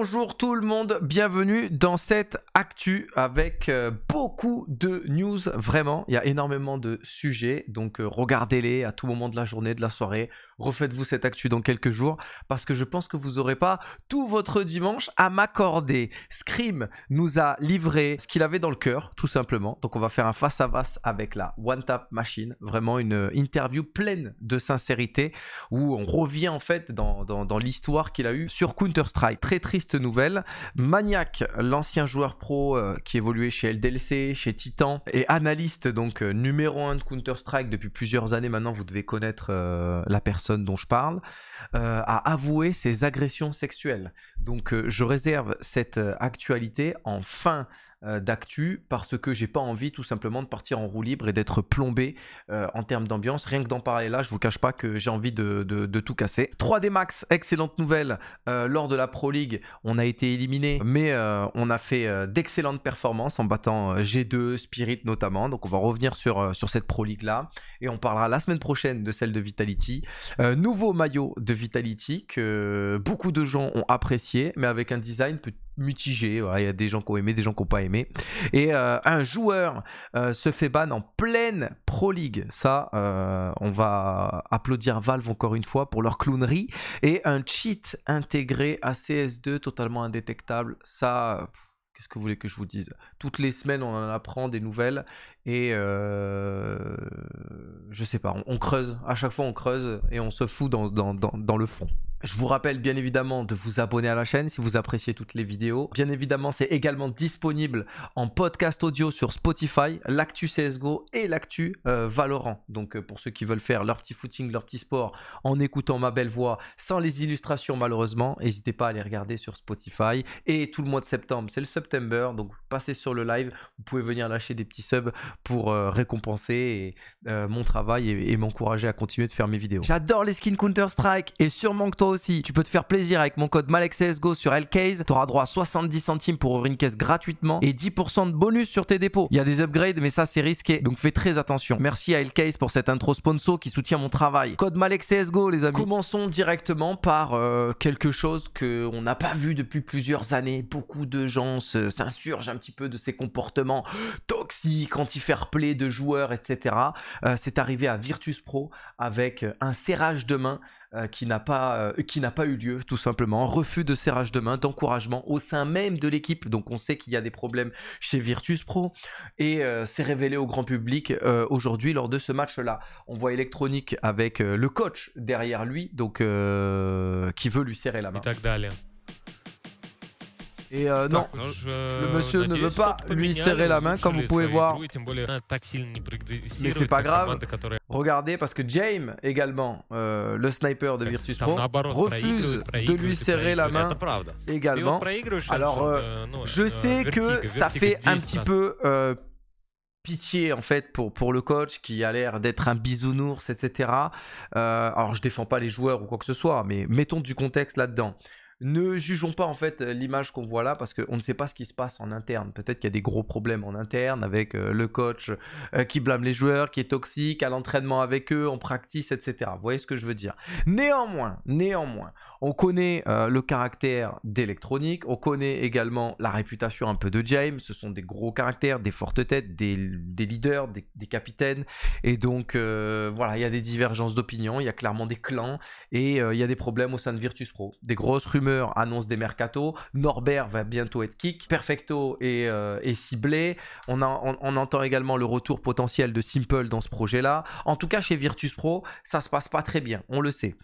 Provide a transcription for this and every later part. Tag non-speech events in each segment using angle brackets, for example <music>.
Bonjour tout le monde, bienvenue dans cette actu avec euh, beaucoup de news, vraiment, il y a énormément de sujets, donc euh, regardez-les à tout moment de la journée, de la soirée, refaites-vous cette actu dans quelques jours, parce que je pense que vous n'aurez pas tout votre dimanche à m'accorder. Scream nous a livré ce qu'il avait dans le cœur, tout simplement, donc on va faire un face-à-face avec la One Tap Machine, vraiment une euh, interview pleine de sincérité, où on revient en fait dans, dans l'histoire qu'il a eue sur Counter-Strike, très triste nouvelle. Maniac, l'ancien joueur pro euh, qui évoluait chez LDLC, chez Titan, et analyste donc euh, numéro 1 de Counter-Strike depuis plusieurs années maintenant, vous devez connaître euh, la personne dont je parle, a avoué ses agressions sexuelles. Donc je réserve cette actualité en fin euh, d'actu parce que j'ai pas envie tout simplement de partir en roue libre et d'être plombé euh, en termes d'ambiance. Rien que d'en parler là, je vous cache pas que j'ai envie de, tout casser. 3D Max, excellente nouvelle. Euh, lors de la Pro League, on a été éliminé, mais on a fait d'excellentes performances en battant G2, Spirit notamment. Donc on va revenir sur, sur cette Pro League là et on parlera la semaine prochaine de celle de Vitality. nouveau maillot de Vitality que beaucoup de gens ont apprécié, mais avec un design peut mitigé. Il y a des gens qui ont aimé, des gens qui n'ont pas aimé. Et euh, un joueur euh, se fait ban en pleine Pro League. Ça, euh, on va applaudir Valve encore une fois pour leur clownerie. Et un cheat intégré à CS2 totalement indétectable. Ça. Qu'est-ce que vous voulez que je vous dise Toutes les semaines, on en apprend des nouvelles et je sais pas, on, creuse. À chaque fois, on creuse et on se fout dans le fond. Je vous rappelle bien évidemment de vous abonner à la chaîne si vous appréciez toutes les vidéos. Bien évidemment, c'est également disponible en podcast audio sur Spotify, l'actu CSGO et l'actu euh, Valorant. Donc euh, pour ceux qui veulent faire leur petit footing, leur petit sport en écoutant ma belle voix sans les illustrations malheureusement, n'hésitez pas à les regarder sur Spotify. Et tout le mois de septembre, c'est le September, donc passez sur le live, vous pouvez venir lâcher des petits subs pour euh, récompenser mon travail et, m'encourager à continuer de faire mes vidéos. J'adore les skins Counter-Strike et sûrement que toi aussi, tu peux te faire plaisir avec mon code Malexsgo sur LKZ, Tu auras droit à 70 centimes pour ouvrir une caisse gratuitement et 10% de bonus sur tes dépôts. Il y a des upgrades, mais ça, c'est risqué. Donc fais très attention. Merci à LKZ pour cette intro sponsor qui soutient mon travail. Code Malexsgo les amis. Commençons directement par euh, quelque chose qu'on n'a pas vu depuis plusieurs années. Beaucoup de gens s'insurgent un petit peu de ces comportements toxiques, anti play de joueurs, etc. Euh, c'est arrivé à Virtus Pro avec un serrage de main euh, qui n'a pas, euh, qui pas eu lieu, tout simplement. Refus de serrage de main, d'encouragement au sein même de l'équipe. Donc on sait qu'il y a des problèmes chez Virtus Pro et euh, c'est révélé au grand public aujourd'hui lors de ce match-là. On voit électronique avec le coach derrière lui, donc qui veut lui serrer la main. Et euh, non, le monsieur ne veut pas lui serrer la main, comme vous pouvez voir. Mais c'est pas grave. Regardez, parce que James, également, euh, le sniper de euh, Virtus Pro, refuse de lui serrer la main également. Alors, je sais que ça fait un petit peu pitié en fait pour, pour le coach qui a l'air d'être un bisounours, etc. alors je défends pas les joueurs ou quoi que ce soit, mais mettons du contexte là-dedans ne jugeons pas en fait euh, l'image qu'on voit là parce qu'on ne sait pas ce qui se passe en interne. Peut-être qu'il y a des gros problèmes en interne avec euh, le coach euh, qui blâme les joueurs, qui est toxique à l'entraînement avec eux, en practice, etc. Vous voyez ce que je veux dire Néanmoins, néanmoins, on connaît le caractère d'électronique, on connaît également la réputation un peu de James. Ce sont des gros caractères, des fortes têtes, des, leaders, des, capitaines. Et donc voilà, il y a des divergences d'opinion, il y a clairement des clans et il y a des problèmes au sein de Virtus Pro, des grosses rumeurs annonce des mercato, Norbert va bientôt être kick. Perfecto est, euh, ciblé. On, on, entend également le retour potentiel de Simple dans ce projet-là. En tout cas, chez Virtus Pro, ça se passe pas très bien, on le sait.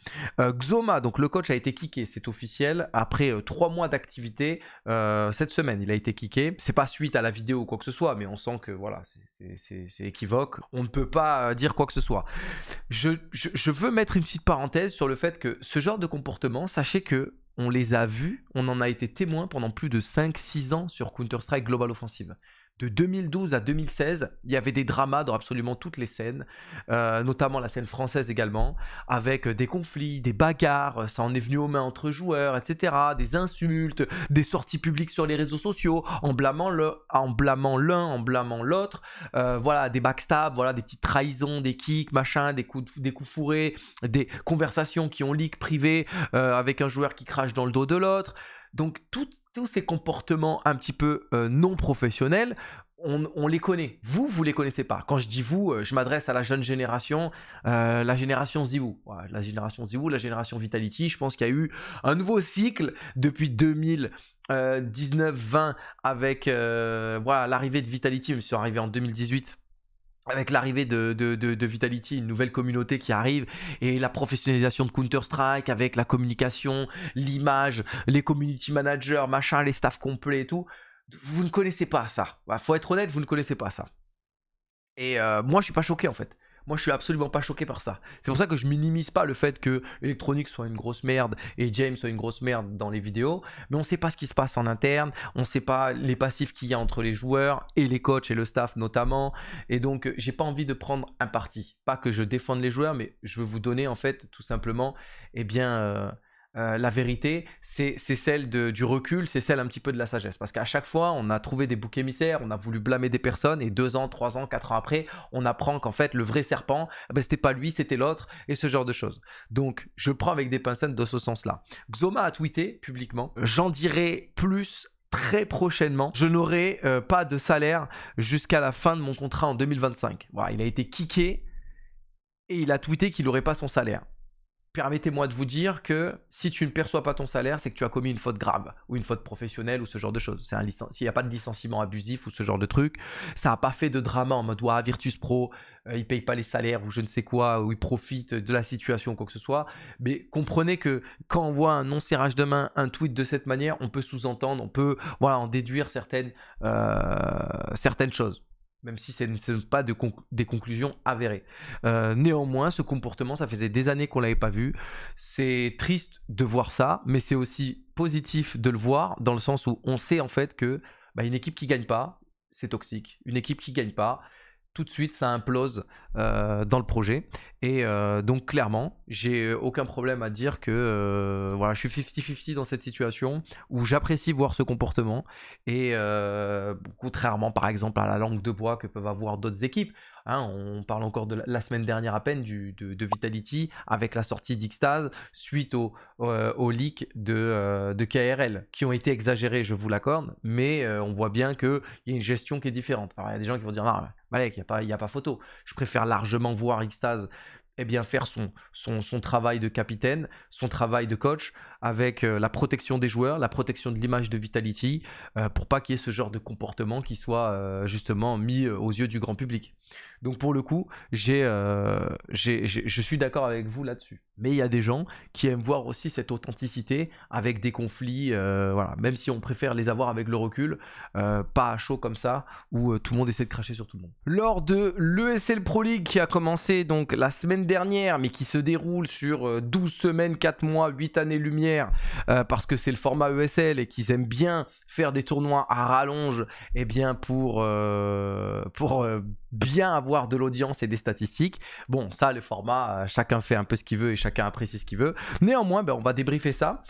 Euh, Xoma, donc le coach, a été kické, c'est officiel. Après euh, trois mois d'activité, cette semaine, il a été kické. C'est pas suite à la vidéo ou quoi que ce soit, mais on sent que voilà, c'est équivoque. On ne peut pas dire quoi que ce soit. je veux mettre une petite parenthèse sur le fait que ce genre de comportement, sachez que on les a vus, on en a été témoin pendant plus de 5-6 ans sur Counter-Strike Global Offensive de 2012 à 2016, il y avait des dramas dans absolument toutes les scènes, euh, notamment la scène française également, avec euh, des conflits, des bagarres, euh, ça en est venu aux mains entre joueurs, etc., des insultes, des sorties publiques sur les réseaux sociaux, en blâmant l'un, en blâmant l'autre, voilà, des backstabs, voilà, des petites trahisons, des kicks, machin, des coups, des coups fourrés, des conversations qui ont leak privé avec un joueur qui crache dans le dos de l'autre. Donc tous ces comportements un petit peu euh, non professionnels, on, les connaît. Vous, vous les connaissez pas. Quand je dis vous, euh, je m'adresse à la jeune génération, euh, la génération Z la génération Zivou, la génération Vitality. Je pense qu'il y a eu un nouveau cycle depuis 2019 20 avec voilà l'arrivée de Vitality, ils sont arrivé en 2018 avec l'arrivée de, Vitality, une nouvelle communauté qui arrive, et la professionnalisation de Counter-Strike, avec la communication, l'image, les community managers, machin, les staffs complets et tout, vous ne connaissez pas ça. Il bah, faut être honnête, vous ne connaissez pas ça. Et euh, moi, je suis pas choqué en fait. Moi, je suis absolument pas choqué par ça. C'est pour ça que je minimise pas le fait que Electronic soit une grosse merde et James soit une grosse merde dans les vidéos, mais on sait pas ce qui se passe en interne, on sait pas les passifs qu'il y a entre les joueurs et les coachs et le staff notamment. Et donc, euh, j'ai pas envie de prendre un parti. Pas que je défende les joueurs, mais je veux vous donner en fait tout simplement, eh bien, euh, euh, la vérité, c'est celle du recul, c'est celle un petit peu de la sagesse. Parce qu'à chaque fois, on a trouvé des boucs émissaires, on a voulu blâmer des personnes, et deux ans, trois ans, quatre ans après, on apprend qu'en fait, le vrai serpent, eh ben, c'était pas lui, c'était l'autre, et ce genre de choses. Donc, je prends avec des pincettes de ce sens-là. Xoma a tweeté publiquement J'en dirai plus très prochainement. Je n'aurai euh, pas de salaire jusqu'à la fin de mon contrat en 2025. Voilà, il a été kické et il a tweeté qu'il n'aurait pas son salaire permettez-moi de vous dire que si tu ne perçois pas ton salaire, c'est que tu as commis une faute grave ou une faute professionnelle ou ce genre de choses. C'est s'il n'y a pas de licenciement abusif ou ce genre de truc, ça n'a pas fait de drama en mode ouais, Virtus Pro, euh, il ne payent pas les salaires ou je ne sais quoi ou ils profite de la situation ou quoi que ce soit. Mais comprenez que quand on voit un non serrage de main, un tweet de cette manière, on peut sous-entendre, on peut voilà en déduire certaines euh, certaines choses même si ce ne sont pas des conclusions avérées. Euh, néanmoins, ce comportement, ça faisait des années qu'on ne l'avait pas vu. C'est triste de voir ça, mais c'est aussi positif de le voir, dans le sens où on sait en fait que bah, une équipe qui gagne pas, c'est toxique. Une équipe qui gagne pas, tout de suite ça implose euh, dans le projet. Et euh, donc clairement, j'ai aucun problème à dire que euh, voilà, je suis 50-50 dans cette situation où j'apprécie voir ce comportement. Et contrairement par exemple à la langue de bois que peuvent avoir d'autres équipes, Hein, on parle encore de la semaine dernière à peine de, Vitality avec la sortie d'Ixtase suite au, leaks euh, leak de, euh, KRL qui ont été exagérés, je vous l'accorde, mais euh, on voit bien qu'il y a une gestion qui est différente. Alors il y a des gens qui vont dire Malek, il n'y a, a, pas photo. Je préfère largement voir Ixtase eh bien, faire son, son travail de capitaine, son travail de coach, avec euh, la protection des joueurs, la protection de l'image de Vitality, euh, pour pas qu'il y ait ce genre de comportement qui soit euh, justement mis aux yeux du grand public. Donc pour le coup, j'ai, je suis d'accord avec vous là-dessus. Mais il y a des gens qui aiment voir aussi cette authenticité avec des conflits, voilà. Même si on préfère les avoir avec le recul, pas à chaud comme ça où tout le monde essaie de cracher sur tout le monde. Lors de l'ESL Pro League qui a commencé donc la semaine dernière, mais qui se déroule sur 12 semaines, 4 mois, 8 années lumière euh, parce que c'est le format ESL et qu'ils aiment bien faire des tournois à rallonge, et eh bien pour, euh, pour euh, bien avoir de l'audience et des statistiques. Bon, ça, le format, chacun fait un peu ce qu'il veut et chacun apprécie ce qu'il veut. Néanmoins, ben, on va débriefer ça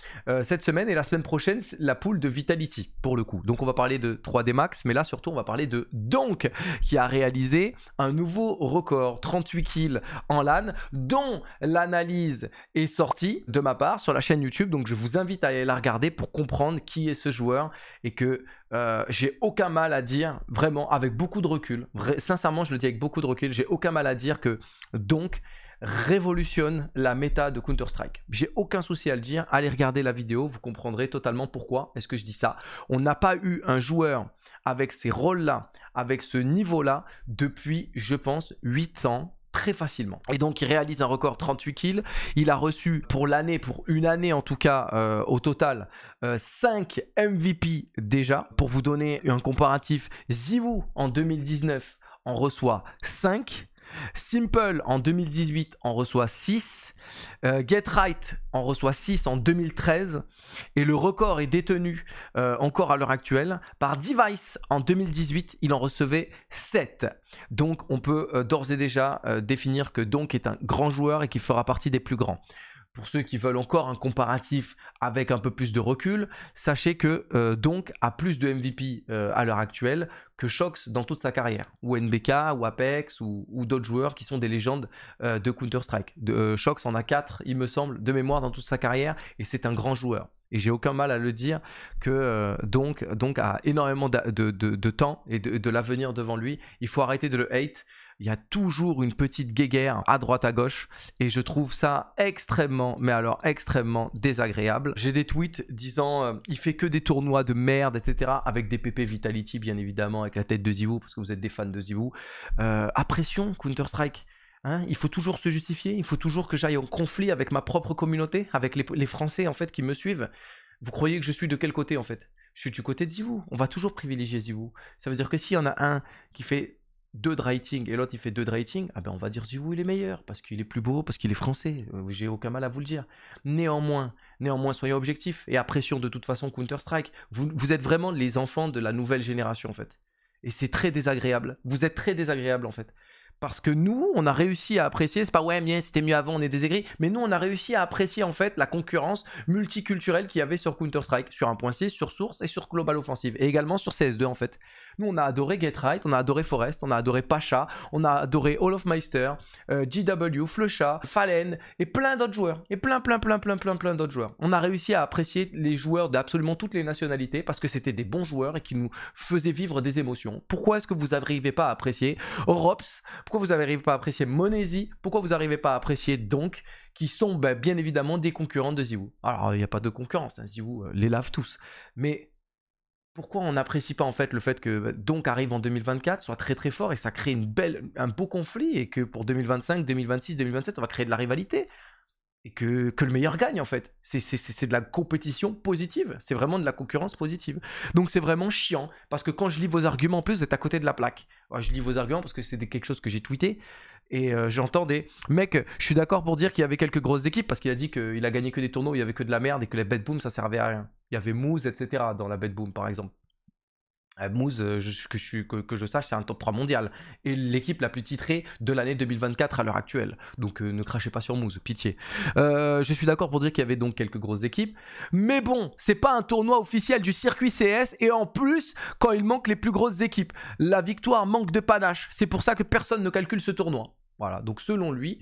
cette semaine et la semaine prochaine, la poule de Vitality, pour le coup. Donc on va parler de 3D Max, mais là surtout on va parler de Donc qui a réalisé un nouveau record, 38 kills en LAN, dont l'analyse est sortie de ma part sur la chaîne YouTube donc je vous invite à aller la regarder pour comprendre qui est ce joueur et que euh, j'ai aucun mal à dire, vraiment avec beaucoup de recul, sincèrement je le dis avec beaucoup de recul, j'ai aucun mal à dire que donc révolutionne la méta de Counter-Strike. J'ai aucun souci à le dire, allez regarder la vidéo, vous comprendrez totalement pourquoi est-ce que je dis ça. On n'a pas eu un joueur avec ces rôles-là, avec ce niveau-là, depuis, je pense, 8 ans, très facilement. Et donc il réalise un record 38 kills. Il a reçu pour l'année, pour une année en tout cas euh, au total, 5 euh, MVP déjà. Pour vous donner un comparatif, Zivou en 2019 en reçoit 5. Simple en 2018 en reçoit 6, euh, Get Right en reçoit 6 en 2013, et le record est détenu euh, encore à l'heure actuelle par Device en 2018, il en recevait 7. Donc on peut euh, d'ores et déjà définir que donc est un grand joueur et qu'il fera partie des plus grands pour ceux qui veulent encore un comparatif avec un peu plus de recul, sachez que euh, donc a plus de MVP euh, à l'heure actuelle que Shox dans toute sa carrière, ou NBK, ou Apex, ou, d'autres joueurs qui sont des légendes euh, de Counter-Strike. Shox en a quatre, il me semble, de mémoire dans toute sa carrière, et c'est un grand joueur. Et j'ai aucun mal à le dire que donc, donc a énormément de, temps et de, de l'avenir devant lui. Il faut arrêter de le hate il y a toujours une petite guéguerre à droite à gauche et je trouve ça extrêmement, mais alors extrêmement désagréable. J'ai des tweets disant euh, il fait que des tournois de merde, etc. avec des PP Vitality bien évidemment, avec la tête de Zivou parce que vous êtes des fans de Zivou. Euh, à pression, Counter Strike. Hein, il faut toujours se justifier, il faut toujours que j'aille en conflit avec ma propre communauté, avec les, les Français en fait qui me suivent. Vous croyez que je suis de quel côté en fait je suis du côté de Zivou. On va toujours privilégier Zivou. Ça veut dire que s'il y en a un qui fait deux writing et l'autre il fait deux writing, ah ben on va dire Zivou il est meilleur parce qu'il est plus beau, parce qu'il est français. Euh, j'ai aucun mal à vous le dire. Néanmoins, néanmoins soyez objectifs et apprécions de toute façon Counter Strike. Vous, êtes vraiment les enfants de la nouvelle génération en fait. Et c'est très désagréable. Vous êtes très désagréable en fait. Parce que nous, on a réussi à apprécier, c'est pas ouais, c'était mieux avant, on est désagréable mais nous, on a réussi à apprécier en fait la concurrence multiculturelle qu'il y avait sur Counter-Strike, sur 1.6, sur Source et sur Global Offensive, et également sur CS2 en fait. Nous, on a adoré Get on a adoré Forest, on a adoré Pacha, on a adoré All of Meister, euh, GW, Flecha, Fallen et plein d'autres joueurs. Et plein, plein, plein, plein, plein, plein d'autres joueurs. On a réussi à apprécier les joueurs d'absolument toutes les nationalités parce que c'était des bons joueurs et qui nous faisaient vivre des émotions. Pourquoi est-ce que vous n'arrivez pas à apprécier Rops Pourquoi vous n'arrivez pas à apprécier Monesi Pourquoi vous n'arrivez pas à apprécier Donc qui sont ben, bien évidemment des concurrents de Ziwoo. Alors, il n'y a pas de concurrence, hein, euh, les lave tous. Mais pourquoi on n'apprécie pas en fait le fait que bah, donc arrive en 2024 soit très très fort et ça crée une belle, un beau conflit et que pour 2025, 2026, 2027 on va créer de la rivalité et que, que le meilleur gagne en fait. C'est de la compétition positive, c'est vraiment de la concurrence positive. Donc c'est vraiment chiant parce que quand je lis vos arguments en plus vous êtes à côté de la plaque. je lis vos arguments parce que c'est quelque chose que j'ai tweeté. Et euh, j'entendais, j'entends mecs, je suis d'accord pour dire qu'il y avait quelques grosses équipes parce qu'il a dit qu'il a gagné que des tournois où il y avait que de la merde et que les bet boom ça servait à rien. Il y avait Moose, etc. dans la bet boom par exemple. Euh, Mouz, euh, que, je, sache, c'est un top 3 mondial. Et l'équipe la plus titrée de l'année 2024 à l'heure actuelle. Donc euh, ne crachez pas sur Mouz, pitié. je suis d'accord pour dire qu'il y avait donc quelques grosses équipes. Mais bon, c'est pas un tournoi officiel du circuit CS. Et en plus, quand il manque les plus grosses équipes, la victoire manque de panache. C'est pour ça que personne ne calcule ce tournoi. Voilà, donc selon lui,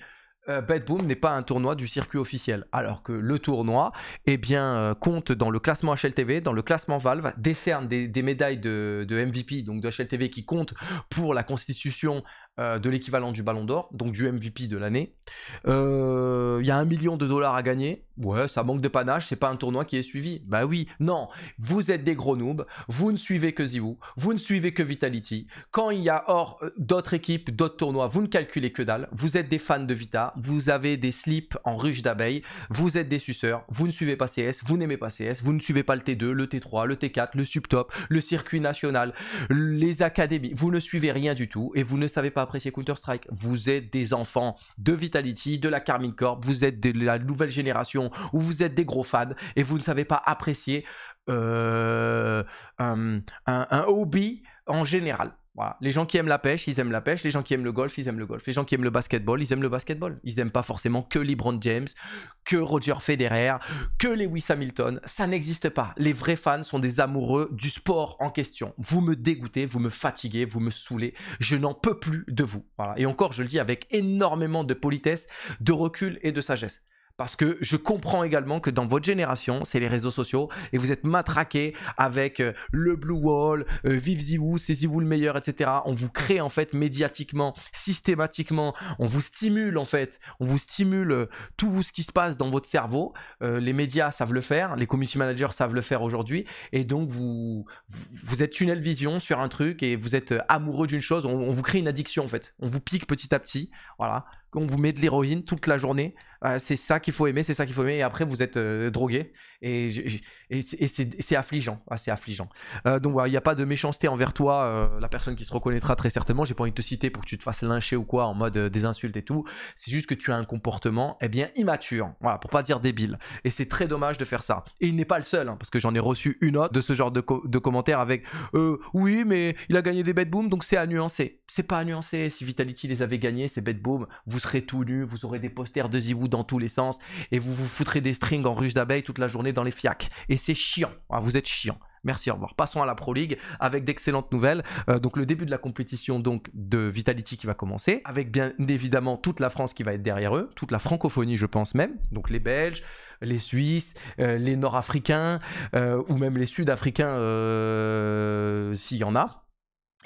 euh, Boom n'est pas un tournoi du circuit officiel, alors que le tournoi eh bien, euh, compte dans le classement HLTV, dans le classement Valve, décerne des, médailles de, de, MVP, donc de HLTV qui compte pour la constitution euh, de l'équivalent du Ballon d'Or, donc du MVP de l'année. Euh, il y a un million de dollars à gagner. Ouais, ça manque de panache, c'est pas un tournoi qui est suivi. Bah oui, non, vous êtes des gros noobs, vous ne suivez que Ziwoo, vous ne suivez que Vitality. Quand il y a hors euh, d'autres équipes, d'autres tournois, vous ne calculez que dalle. Vous êtes des fans de Vita, vous avez des slips en ruche d'abeilles, vous êtes des suceurs, vous ne suivez pas CS, vous n'aimez pas CS, vous ne suivez pas le T2, le T3, le T4, le Subtop, le circuit national, les académies, vous ne suivez rien du tout et vous ne savez pas Apprécier Counter-Strike. Vous êtes des enfants de Vitality, de la Carmine Corp, vous êtes de la nouvelle génération, ou vous êtes des gros fans, et vous ne savez pas apprécier euh, un, un hobby en général. Les gens qui aiment la pêche, ils aiment la pêche. Les gens qui aiment le golf, ils aiment le golf. Les gens qui aiment le basketball, ils aiment le basketball. Ils n'aiment pas forcément que LeBron James, que Roger Federer, que Lewis Hamilton. Ça n'existe pas. Les vrais fans sont des amoureux du sport en question. Vous me dégoûtez, vous me fatiguez, vous me saoulez. Je n'en peux plus de vous. Et encore, je le dis avec énormément de politesse, de recul et de sagesse. Parce que je comprends également que dans votre génération, c'est les réseaux sociaux et vous êtes matraqué avec euh, le Blue Wall, vivez euh, Vive Ziwoo, c'est vous le meilleur, etc. On vous crée en fait médiatiquement, systématiquement, on vous stimule en fait, on vous stimule euh, tout ce qui se passe dans votre cerveau. les médias savent le faire, les community managers savent le faire aujourd'hui et donc vous, vous êtes tunnel vision sur un truc et vous êtes amoureux d'une chose, on, on vous crée une addiction en fait, on vous pique petit à petit. Voilà on vous met de l'héroïne toute la journée. Euh, c'est ça qu'il faut aimer, c'est ça qu'il faut aimer. Et après, vous êtes euh, drogué. Et, c'est affligeant. Ah, c'est affligeant. Euh, donc, il n'y a pas de méchanceté envers toi. Euh, la personne qui se reconnaîtra très certainement. J'ai pas envie de te citer pour que tu te fasses lyncher ou quoi en mode des insultes et tout. C'est juste que tu as un comportement, eh bien, immature. Voilà, pour pas dire débile. Et c'est très dommage de faire ça. Et il n'est pas le seul, hein, parce que j'en ai reçu une autre de ce genre de, commentaires avec Oui, mais il a gagné des bêtes boom, donc c'est à nuancer. C'est pas à Si Vitality les avait gagnés, ces bed boom, vous serez tout nu, vous aurez des posters de Zibou dans tous les sens, et vous vous foutrez des strings en ruche d'abeille toute la journée dans les fiacs. Et c'est chiant, ah, vous êtes chiant. Merci, au revoir. Passons à la Pro League avec d'excellentes nouvelles. Euh, donc le début de la compétition donc de Vitality qui va commencer, avec bien évidemment toute la France qui va être derrière eux, toute la francophonie je pense même, donc les Belges, les Suisses, euh, les Nord-Africains euh, ou même les Sud-Africains s'il y en a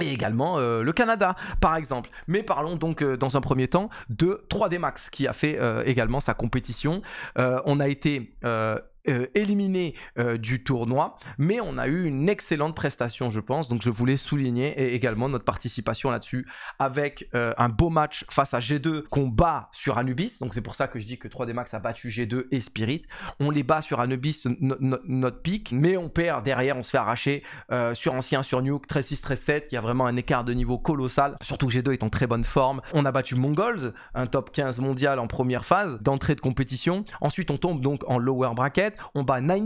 et également euh, le Canada, par exemple. Mais parlons donc euh, dans un premier temps de 3D Max, qui a fait euh, également sa compétition. on a été euh, éliminé euh, du tournoi, mais on a eu une excellente prestation, je pense. Donc je voulais souligner également notre participation là-dessus avec euh, un beau match face à G2 qu'on bat sur Anubis. Donc c'est pour ça que je dis que 3D Max a battu G2 et Spirit. On les bat sur Anubis, notre pic, mais on perd derrière, on se fait arracher sur Ancien, sur Nuke, 13-6, 13-7. Il y a vraiment un écart de niveau colossal, surtout que G2 est en très bonne forme. On a battu Mongols, un top 15 mondial en première phase d'entrée de compétition. Ensuite, on tombe donc en lower bracket. On bat 9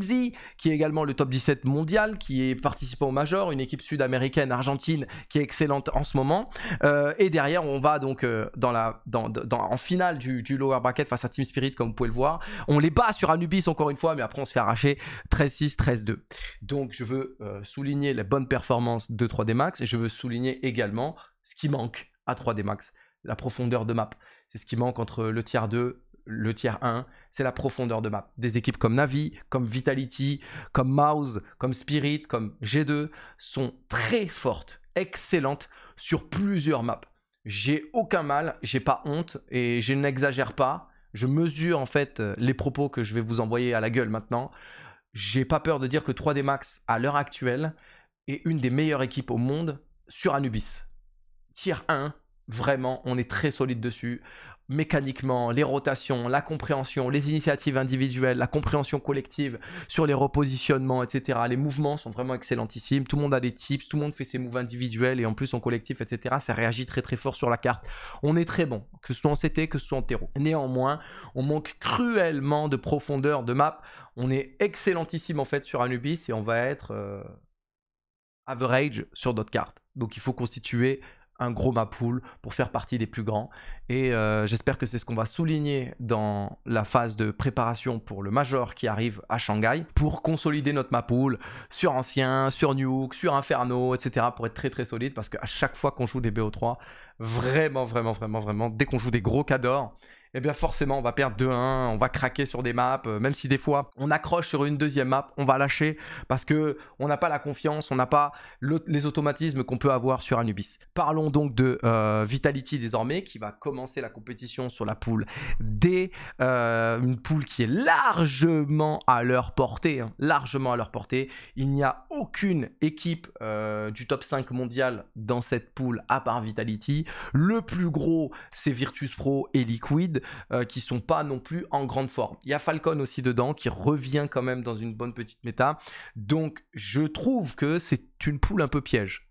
qui est également le top 17 mondial, qui est participant au Major, une équipe sud-américaine, argentine, qui est excellente en ce moment. Euh, et derrière, on va donc euh, en finale du, lower bracket face à Team Spirit, comme vous pouvez le voir. On les bat sur Anubis encore une fois, mais après, on se fait arracher 13-6, 13-2. Donc, je veux euh, souligner la bonne performance de 3D Max et je veux souligner également ce qui manque à 3D Max, la profondeur de map. C'est ce qui manque entre le tiers 2 le tiers 1, c'est la profondeur de map. Des équipes comme Navi, comme Vitality, comme Mouse, comme Spirit, comme G2 sont très fortes, excellentes sur plusieurs maps. J'ai aucun mal, j'ai pas honte et je n'exagère pas. Je mesure en fait euh, les propos que je vais vous envoyer à la gueule maintenant. J'ai pas peur de dire que 3D Max à l'heure actuelle est une des meilleures équipes au monde sur Anubis. Tier 1, vraiment, on est très solide dessus mécaniquement les rotations, la compréhension, les initiatives individuelles, la compréhension collective sur les repositionnements, etc. Les mouvements sont vraiment excellentissimes. Tout le monde a des tips, tout le monde fait ses mouvements individuels et en plus en collectif, etc. Ça réagit très très fort sur la carte. On est très bon, que ce soit en CT, que ce soit en terreau. Néanmoins, on manque cruellement de profondeur de map. On est excellentissime en fait sur Anubis et on va être euh, average sur d'autres cartes. Donc il faut constituer un gros Mapoule pour faire partie des plus grands. Et euh, j'espère que c'est ce qu'on va souligner dans la phase de préparation pour le Major qui arrive à Shanghai pour consolider notre Mapoule sur Ancien, sur Nuke, sur Inferno, etc. pour être très très solide parce qu'à chaque fois qu'on joue des BO3, vraiment, vraiment, vraiment, vraiment, dès qu'on joue des gros cadors, et eh bien forcément on va perdre 2-1, on va craquer sur des maps, euh, même si des fois on accroche sur une deuxième map, on va lâcher parce que on n'a pas la confiance, on n'a pas les automatismes qu'on peut avoir sur Anubis. Parlons donc de euh, Vitality désormais qui va commencer la compétition sur la poule D, euh, une poule qui est largement à leur portée, hein, largement à leur portée. Il n'y a aucune équipe du top 5 mondial dans cette poule à part Vitality. Le plus gros c'est Virtus Pro et Liquid ne euh, qui sont pas non plus en grande forme. Il y a Falcon aussi dedans qui revient quand même dans une bonne petite méta. Donc je trouve que c'est une poule un peu piège.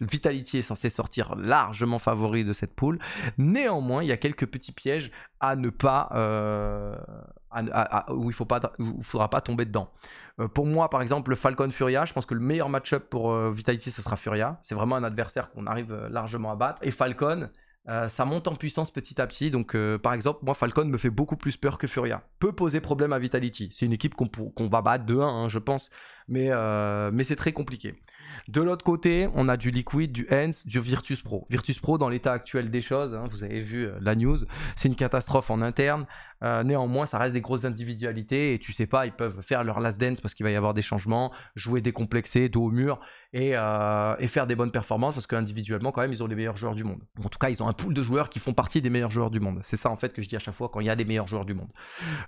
Vitality est censé sortir largement favori de cette poule. Néanmoins, il y a quelques petits pièges à ne pas, euh, où il ne faudra pas tomber dedans. Euh, pour moi, par exemple, le Falcon Furia, je pense que le meilleur match-up pour Vitality, ce sera Furia. C'est vraiment un adversaire qu'on arrive largement à battre. Et Falcon, euh, ça monte en puissance petit à petit. Donc, euh, par exemple, moi, Falcon me fait beaucoup plus peur que Furia. Peut poser problème à Vitality. C'est une équipe qu'on va battre 2-1, hein, je pense. Euh, mais c'est très compliqué. De l'autre côté, on a du Liquid, du Hens, du Virtus Pro. Virtus Pro, dans l'état actuel des choses, hein, vous avez vu euh, la news, c'est une catastrophe en interne. Euh, néanmoins, ça reste des grosses individualités et tu sais pas, ils peuvent faire leur last dance parce qu'il va y avoir des changements, jouer décomplexé, dos au mur euh, et, faire des bonnes performances parce qu'individuellement, quand même, ils ont les meilleurs joueurs du monde. En tout cas, ils ont un pool de joueurs qui font partie des meilleurs joueurs du monde. C'est ça en fait que je dis à chaque fois quand il y a des meilleurs joueurs du monde.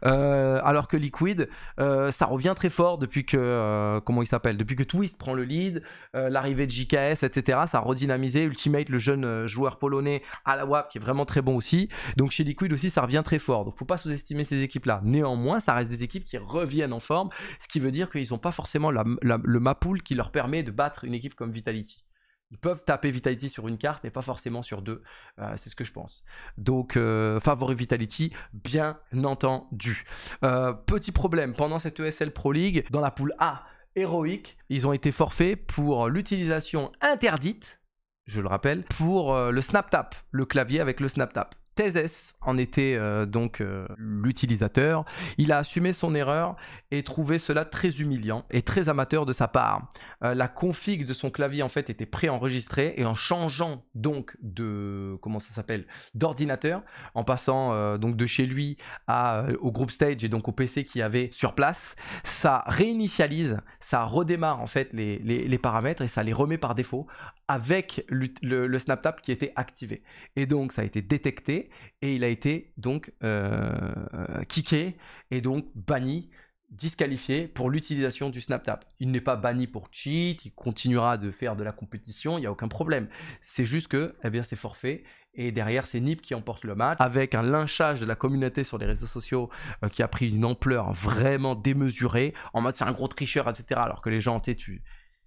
alors que Liquid, ça revient très fort depuis que comment il s'appelle, depuis que Twist prend le lead, euh, l'arrivée de JKS, etc. Ça a redynamisé Ultimate, le jeune euh, joueur polonais à la WAP qui est vraiment très bon aussi. Donc chez Liquid aussi, ça revient très fort. Donc faut pas sous-estimer ces équipes-là. Néanmoins, ça reste des équipes qui reviennent en forme, ce qui veut dire qu'ils n'ont pas forcément le map le qui leur permet de battre une équipe comme Vitality. Ils peuvent taper Vitality sur une carte, mais pas forcément sur deux. Euh, c'est ce que je pense. Donc, favori Vitality, bien entendu. petit problème, pendant cette ESL Pro League, dans la poule A, héroïque. Ils ont été forfaits pour l'utilisation interdite, je le rappelle, pour euh, le snap tap, le clavier avec le snap tap. Tezes en était euh, donc euh, l'utilisateur. Il a assumé son erreur et trouvé cela très humiliant et très amateur de sa part. Euh, la config de son clavier en fait était préenregistrée et en changeant donc de comment ça s'appelle d'ordinateur, en passant donc de chez lui au group stage et donc au PC qu'il avait sur place, ça réinitialise, ça redémarre en fait les, paramètres et ça les remet par défaut avec le, snap le SnapTap qui était activé. Et donc ça a été détecté et il a été donc euh, kické et donc banni disqualifié pour l'utilisation du SnapTap. Il n'est pas banni pour cheat, il continuera de faire de la compétition, il n'y a aucun problème. C'est juste que eh bien, c'est forfait et derrière c'est Nip qui emporte le match avec un lynchage de la communauté sur les réseaux sociaux euh, qui a pris une ampleur vraiment démesurée en mode c'est un gros tricheur etc alors que les gens tu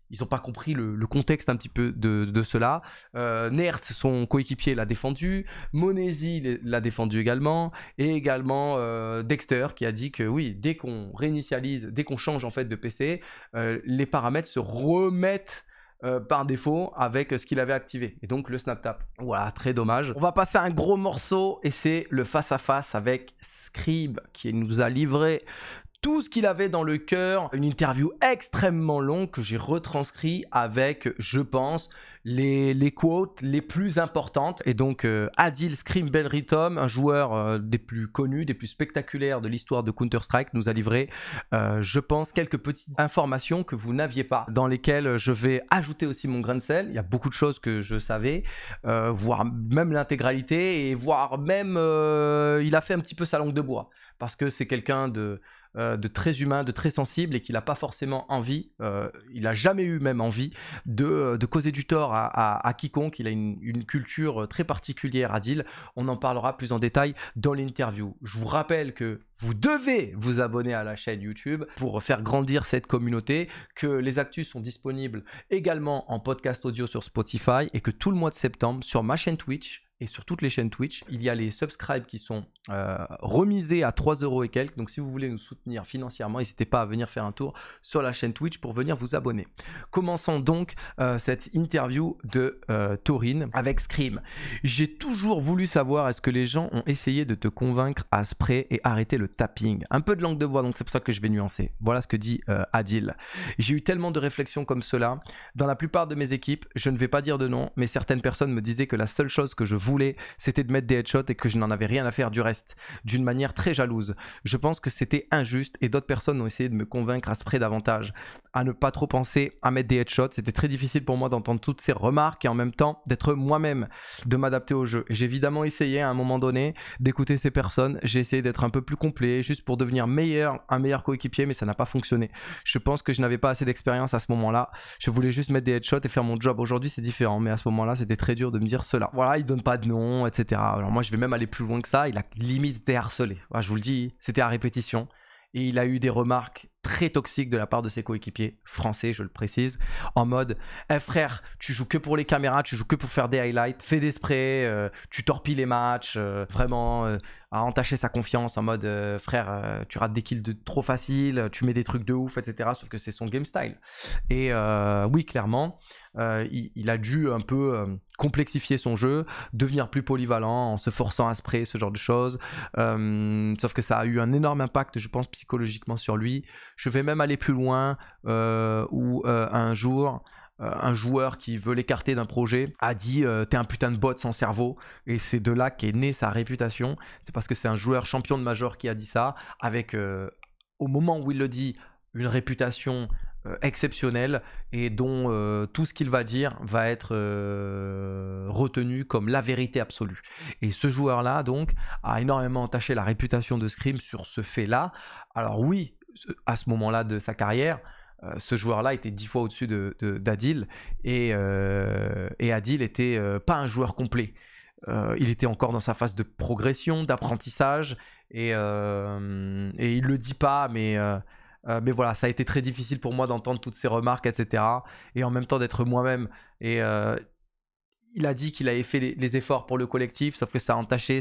ils n'ont pas compris le, contexte un petit peu de, cela. Euh, son coéquipier, l'a défendu. Monesi l'a défendu également. Et également euh, Dexter qui a dit que oui, dès qu'on réinitialise, dès qu'on change en fait de PC, euh, les paramètres se remettent euh, par défaut avec ce qu'il avait activé et donc le snap tap. Voilà, très dommage. On va passer à un gros morceau et c'est le face à face avec Scribe qui nous a livré tout ce qu'il avait dans le cœur, une interview extrêmement longue que j'ai retranscrit avec, je pense, les, quotes les plus importantes. Et donc, euh, Adil Scream ben Ritom, un joueur euh, des plus connus, des plus spectaculaires de l'histoire de Counter-Strike, nous a livré, euh, je pense, quelques petites informations que vous n'aviez pas, dans lesquelles je vais ajouter aussi mon grain de sel. Il y a beaucoup de choses que je savais, voire même l'intégralité, et voire même, il a fait un petit peu sa langue de bois, parce que c'est quelqu'un de euh, de très humain, de très sensible et qu'il n'a pas forcément envie, euh, il n'a jamais eu même envie de, euh, causer du tort à, quiconque. Il a une, une, culture très particulière à Deal. On en parlera plus en détail dans l'interview. Je vous rappelle que vous devez vous abonner à la chaîne YouTube pour faire grandir cette communauté, que les actus sont disponibles également en podcast audio sur Spotify et que tout le mois de septembre sur ma chaîne Twitch, et sur toutes les chaînes Twitch. Il y a les subscribes qui sont euh, remisés à 3 euros et quelques. Donc si vous voulez nous soutenir financièrement, n'hésitez pas à venir faire un tour sur la chaîne Twitch pour venir vous abonner. Commençons donc euh, cette interview de euh, Taurine avec Scream. J'ai toujours voulu savoir est-ce que les gens ont essayé de te convaincre à spray et arrêter le tapping. Un peu de langue de bois, donc c'est pour ça que je vais nuancer. Voilà ce que dit euh, Adil. J'ai eu tellement de réflexions comme cela. Dans la plupart de mes équipes, je ne vais pas dire de nom, mais certaines personnes me disaient que la seule chose que je voulais voulais, c'était de mettre des headshots et que je n'en avais rien à faire du reste, d'une manière très jalouse. Je pense que c'était injuste et d'autres personnes ont essayé de me convaincre à ce près davantage, à ne pas trop penser à mettre des headshots. C'était très difficile pour moi d'entendre toutes ces remarques et en même temps d'être moi-même, de m'adapter au jeu. J'ai évidemment essayé à un moment donné d'écouter ces personnes, j'ai essayé d'être un peu plus complet, juste pour devenir meilleur, un meilleur coéquipier, mais ça n'a pas fonctionné. Je pense que je n'avais pas assez d'expérience à ce moment-là. Je voulais juste mettre des headshots et faire mon job. Aujourd'hui, c'est différent, mais à ce moment-là, c'était très dur de me dire cela. Voilà, il donne pas non etc. Alors moi, je vais même aller plus loin que ça. Il a limite été harcelé. je vous le dis, c'était à répétition. Et il a eu des remarques très toxique de la part de ses coéquipiers français, je le précise, en mode Eh frère, tu joues que pour les caméras, tu joues que pour faire des highlights, fais des sprays, euh, tu torpilles les matchs, euh, vraiment euh, à entacher sa confiance en mode frère, tu rates des kills de trop faciles, tu mets des trucs de ouf, etc. Sauf que c'est son game style. Et oui, clairement, il, il, a dû un peu complexifier son jeu, devenir plus polyvalent en se forçant à spray, ce genre de choses. sauf que ça a eu un énorme impact, je pense, psychologiquement sur lui. Je vais même aller plus loin euh, où euh, un jour, euh, un joueur qui veut l'écarter d'un projet a dit t'es un putain de bot sans cerveau et c'est de là qu'est née sa réputation c'est parce que c'est un joueur champion de major qui a dit ça avec au moment où il le dit une réputation exceptionnelle et dont tout ce qu'il va dire va être retenu comme la vérité absolue et ce joueur là donc a énormément entaché la réputation de Scream sur ce fait là alors oui à ce moment-là de sa carrière, euh, ce joueur-là était dix fois au-dessus d'Adil de, euh, et, Adil était euh, pas un joueur complet. il était encore dans sa phase de progression, d'apprentissage et, et il le dit pas, mais mais voilà, ça a été très difficile pour moi d'entendre toutes ces remarques, etc. Et en même temps d'être moi-même. Et il a dit qu'il avait fait les, efforts pour le collectif, sauf que ça a entaché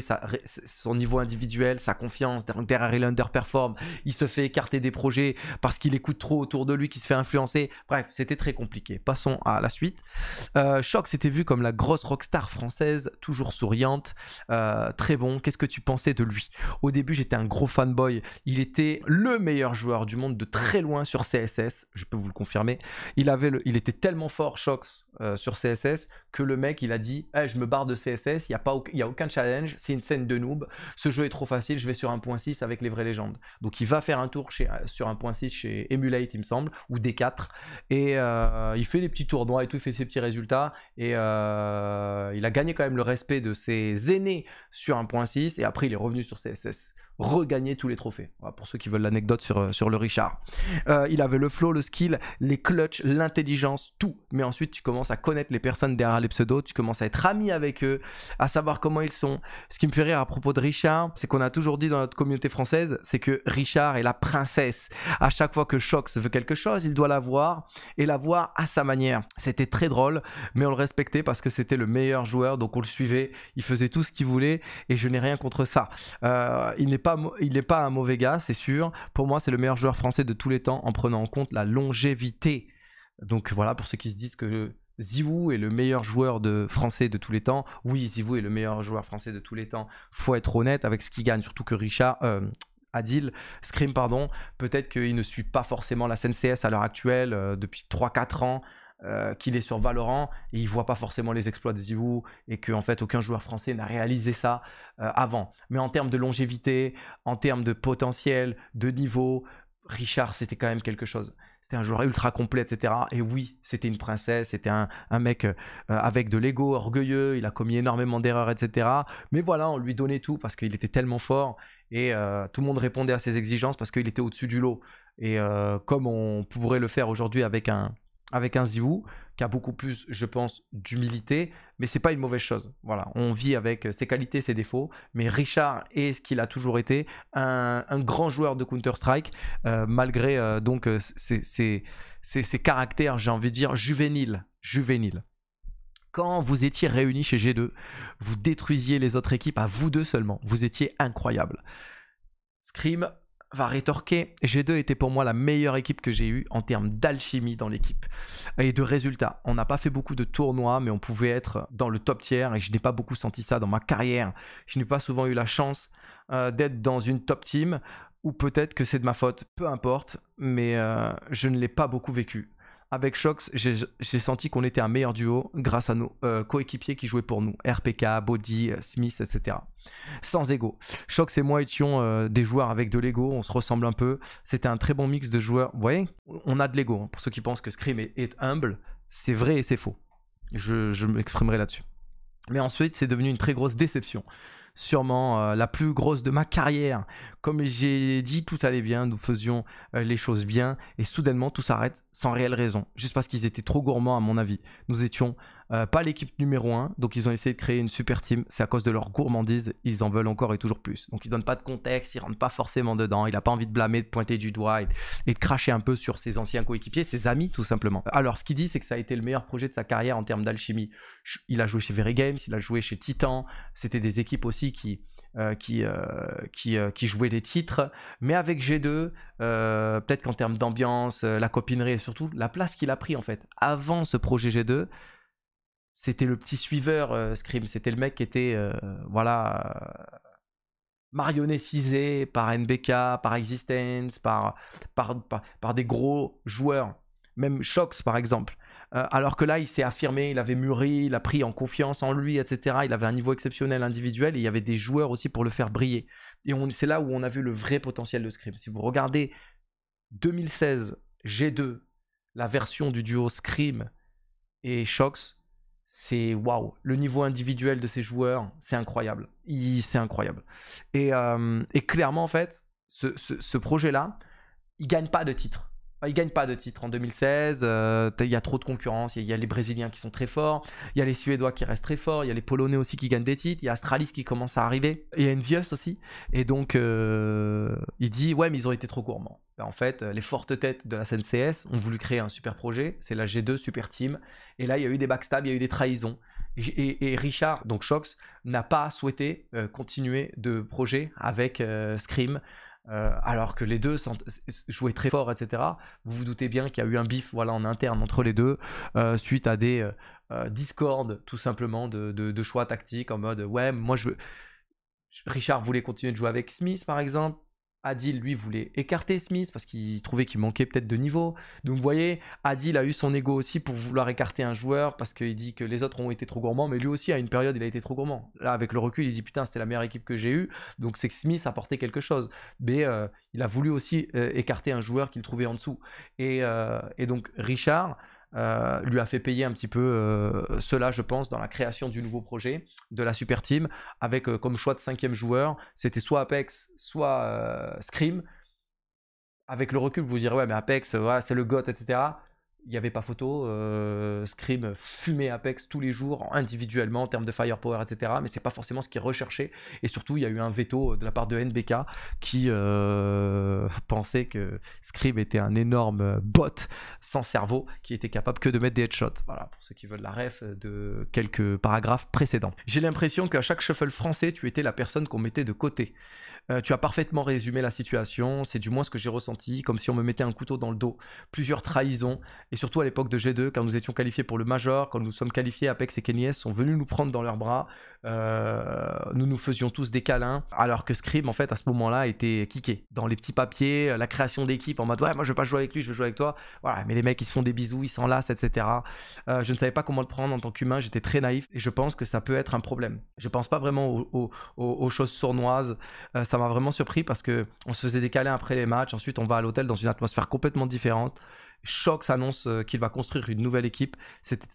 son niveau individuel, sa confiance. derrière, il underperform. Il se fait écarter des projets parce qu'il écoute trop autour de lui, qu'il se fait influencer. Bref, c'était très compliqué. Passons à la suite. Euh, était vu comme la grosse rockstar française, toujours souriante, euh, très bon. Qu'est-ce que tu pensais de lui Au début, j'étais un gros fanboy. Il était le meilleur joueur du monde de très loin sur CSS. Je peux vous le confirmer. Il, avait le, il était tellement fort, Shox. Euh, sur CSS que le mec il a dit eh, je me barre de CSS, il n'y a, a aucun challenge, c'est une scène de noob, ce jeu est trop facile, je vais sur 1.6 avec les vraies légendes. Donc il va faire un tour euh, un sur 1.6 chez Emulate, il me semble, ou D4, et euh, il fait des petits tournois et tout, il fait ses petits résultats, et il a gagné quand même le respect de ses aînés sur 1.6, et après il est revenu sur CSS regagner tous les trophées. pour ceux qui veulent l'anecdote sur, euh, sur le Richard. Euh, il avait le flow, le skill, les clutches, l'intelligence, tout. Mais ensuite, tu commences à connaître les personnes derrière les pseudos, tu commences à être ami avec eux, à savoir comment ils sont. Ce qui me fait rire à propos de Richard, c'est qu'on a toujours dit dans notre communauté française, c'est que Richard est la princesse. À chaque fois que Shox veut quelque chose, il doit voir et la voir à sa manière. C'était très drôle, mais on le respectait parce que c'était le meilleur joueur, donc on le suivait, il faisait tout ce qu'il voulait et je n'ai rien contre ça. Euh, il n'est pas il n'est pas un mauvais gars, c'est sûr. Pour moi, c'est le meilleur joueur français de tous les temps en prenant en compte la longévité. Donc voilà, pour ceux qui se disent que Ziwoo est le meilleur joueur de français de tous les temps. Oui, ZywOo est le meilleur joueur français de tous les temps. Faut être honnête avec ce qu'il gagne, surtout que Richard, euh, Adil, Scream, pardon, peut-être qu'il ne suit pas forcément la CNCS à l'heure actuelle euh, depuis 3-4 ans. Euh, qu'il est sur Valorant et il voit pas forcément les exploits de Ziwu et qu'en fait aucun joueur français n'a réalisé ça euh, avant. Mais en termes de longévité, en termes de potentiel, de niveau, Richard c'était quand même quelque chose. C'était un joueur ultra complet, etc. Et oui, c'était une princesse, c'était un, mec euh, avec de l'ego, orgueilleux, il a commis énormément d'erreurs, etc. Mais voilà, on lui donnait tout parce qu'il était tellement fort et tout le monde répondait à ses exigences parce qu'il était au-dessus du lot. Et comme on pourrait le faire aujourd'hui avec un, avec un Ziou qui a beaucoup plus, je pense, d'humilité, mais c'est pas une mauvaise chose. Voilà, on vit avec euh, ses qualités, ses défauts, mais Richard est ce qu'il a toujours été, un, grand joueur de Counter-Strike, euh, malgré euh, donc ses, caractères, j'ai envie de dire, juvéniles. juvéniles. Quand vous étiez réunis chez G2, vous détruisiez les autres équipes à vous deux seulement. Vous étiez incroyable. Scream, va rétorquer G2 était pour moi la meilleure équipe que j'ai eue en termes d'alchimie dans l'équipe et de résultats. On n'a pas fait beaucoup de tournois, mais on pouvait être dans le top tiers et je n'ai pas beaucoup senti ça dans ma carrière. Je n'ai pas souvent eu la chance euh, d'être dans une top team ou peut-être que c'est de ma faute, peu importe, mais euh, je ne l'ai pas beaucoup vécu avec Shox, j'ai senti qu'on était un meilleur duo grâce à nos euh, coéquipiers qui jouaient pour nous, RPK, Body, euh, Smith, etc. Sans ego. Shox et moi étions euh, des joueurs avec de l'ego, on se ressemble un peu. C'était un très bon mix de joueurs. Vous voyez, on a de l'ego. Hein, pour ceux qui pensent que Scream est, humble, c'est vrai et c'est faux. je m'exprimerai là-dessus. Mais ensuite, c'est devenu une très grosse déception sûrement euh, la plus grosse de ma carrière. Comme j'ai dit, tout allait bien, nous faisions euh, les choses bien, et soudainement tout s'arrête sans réelle raison, juste parce qu'ils étaient trop gourmands à mon avis. Nous étions euh, pas l'équipe numéro 1. Donc ils ont essayé de créer une super team. C'est à cause de leur gourmandise, ils en veulent encore et toujours plus. Donc ils donnent pas de contexte, ils rentrent pas forcément dedans. Il a pas envie de blâmer, de pointer du doigt et, de cracher un peu sur ses anciens coéquipiers, ses amis tout simplement. Alors ce qu'il dit, c'est que ça a été le meilleur projet de sa carrière en termes d'alchimie. Il a joué chez Very Games, il a joué chez Titan. C'était des équipes aussi qui, euh, qui, euh, qui jouaient des titres. Mais avec G2, peut-être qu'en termes d'ambiance, la copinerie et surtout la place qu'il a pris en fait avant ce projet G2 c'était le petit suiveur euh, Scream, c'était le mec qui était euh, voilà euh, marionnettisé par NBK, par Existence, par, par, par, des gros joueurs, même Shox par exemple. alors que là, il s'est affirmé, il avait mûri, il a pris en confiance en lui, etc. Il avait un niveau exceptionnel individuel et il y avait des joueurs aussi pour le faire briller. Et c'est là où on a vu le vrai potentiel de Scream. Si vous regardez 2016 G2, la version du duo Scream et Shox, c'est waouh. Le niveau individuel de ces joueurs, c'est incroyable. C'est incroyable. Euh, et, clairement, en fait, ce, projet-là, il gagne pas de titre ne gagne pas de titres en 2016. Euh, il y a trop de concurrence. Il y, a les Brésiliens qui sont très forts. Il y a les Suédois qui restent très forts. Il y a les Polonais aussi qui gagnent des titres. Il y a Astralis qui commence à arriver. il y a Envius aussi. Et donc, euh, il dit Ouais, mais ils ont été trop gourmands. en fait, les fortes têtes de la SNCS ont voulu créer un super projet. C'est la G2 Super Team. Et là, il y a eu des backstabs, il y a eu des trahisons. Et, Richard, donc Shox, n'a pas souhaité euh, continuer de projet avec Scream euh, alors que les deux jouaient très fort, etc. Vous vous doutez bien qu'il y a eu un bif voilà, en interne entre les deux, euh, suite à des discords euh, discordes, tout simplement, de, de, choix tactiques, en mode, ouais, moi je veux... Richard voulait continuer de jouer avec Smith, par exemple, Adil, lui, voulait écarter Smith parce qu'il trouvait qu'il manquait peut-être de niveau. Donc, vous voyez, Adil a eu son ego aussi pour vouloir écarter un joueur parce qu'il dit que les autres ont été trop gourmands, mais lui aussi, à une période, il a été trop gourmand. Là, avec le recul, il dit putain, c'était la meilleure équipe que j'ai eue. Donc, c'est que Smith porté quelque chose. Mais euh, il a voulu aussi euh, écarter un joueur qu'il trouvait en dessous. Et, euh, et donc, Richard, euh, lui a fait payer un petit peu euh, cela, je pense, dans la création du nouveau projet de la Super Team, avec euh, comme choix de cinquième joueur, c'était soit Apex, soit Scream. Avec le recul, vous direz, ouais, mais Apex, c'est le GOT, etc il n'y avait pas photo. Euh, Scream fumait Apex tous les jours, individuellement, en termes de firepower, etc. Mais c'est pas forcément ce qu'il recherchait. Et surtout, il y a eu un veto euh, de la part de NBK qui euh, <laughs> pensait que Scream était un énorme bot sans cerveau qui était capable que de mettre des headshots. Voilà, pour ceux qui veulent la ref de quelques paragraphes précédents. J'ai l'impression qu'à chaque shuffle français, tu étais la personne qu'on mettait de côté. tu as parfaitement résumé la situation. C'est du moins ce que j'ai ressenti, comme si on me mettait un couteau dans le dos. Plusieurs trahisons et surtout à l'époque de G2, quand nous étions qualifiés pour le Major, quand nous sommes qualifiés, Apex et Kenny sont venus nous prendre dans leurs bras. Euh, nous nous faisions tous des câlins. Alors que Scream, en fait, à ce moment-là, était kické. Dans les petits papiers, la création d'équipe en mode Ouais, moi je veux pas jouer avec lui, je veux jouer avec toi. Voilà, mais les mecs, ils se font des bisous, ils s'enlacent, etc. Euh, je ne savais pas comment le prendre en tant qu'humain, j'étais très naïf et je pense que ça peut être un problème. Je pense pas vraiment aux, choses sournoises. Euh, ça m'a vraiment surpris parce que on se faisait des câlins après les matchs. Ensuite, on va à l'hôtel dans une atmosphère complètement différente. Shox annonce euh, qu'il va construire une nouvelle équipe. C'était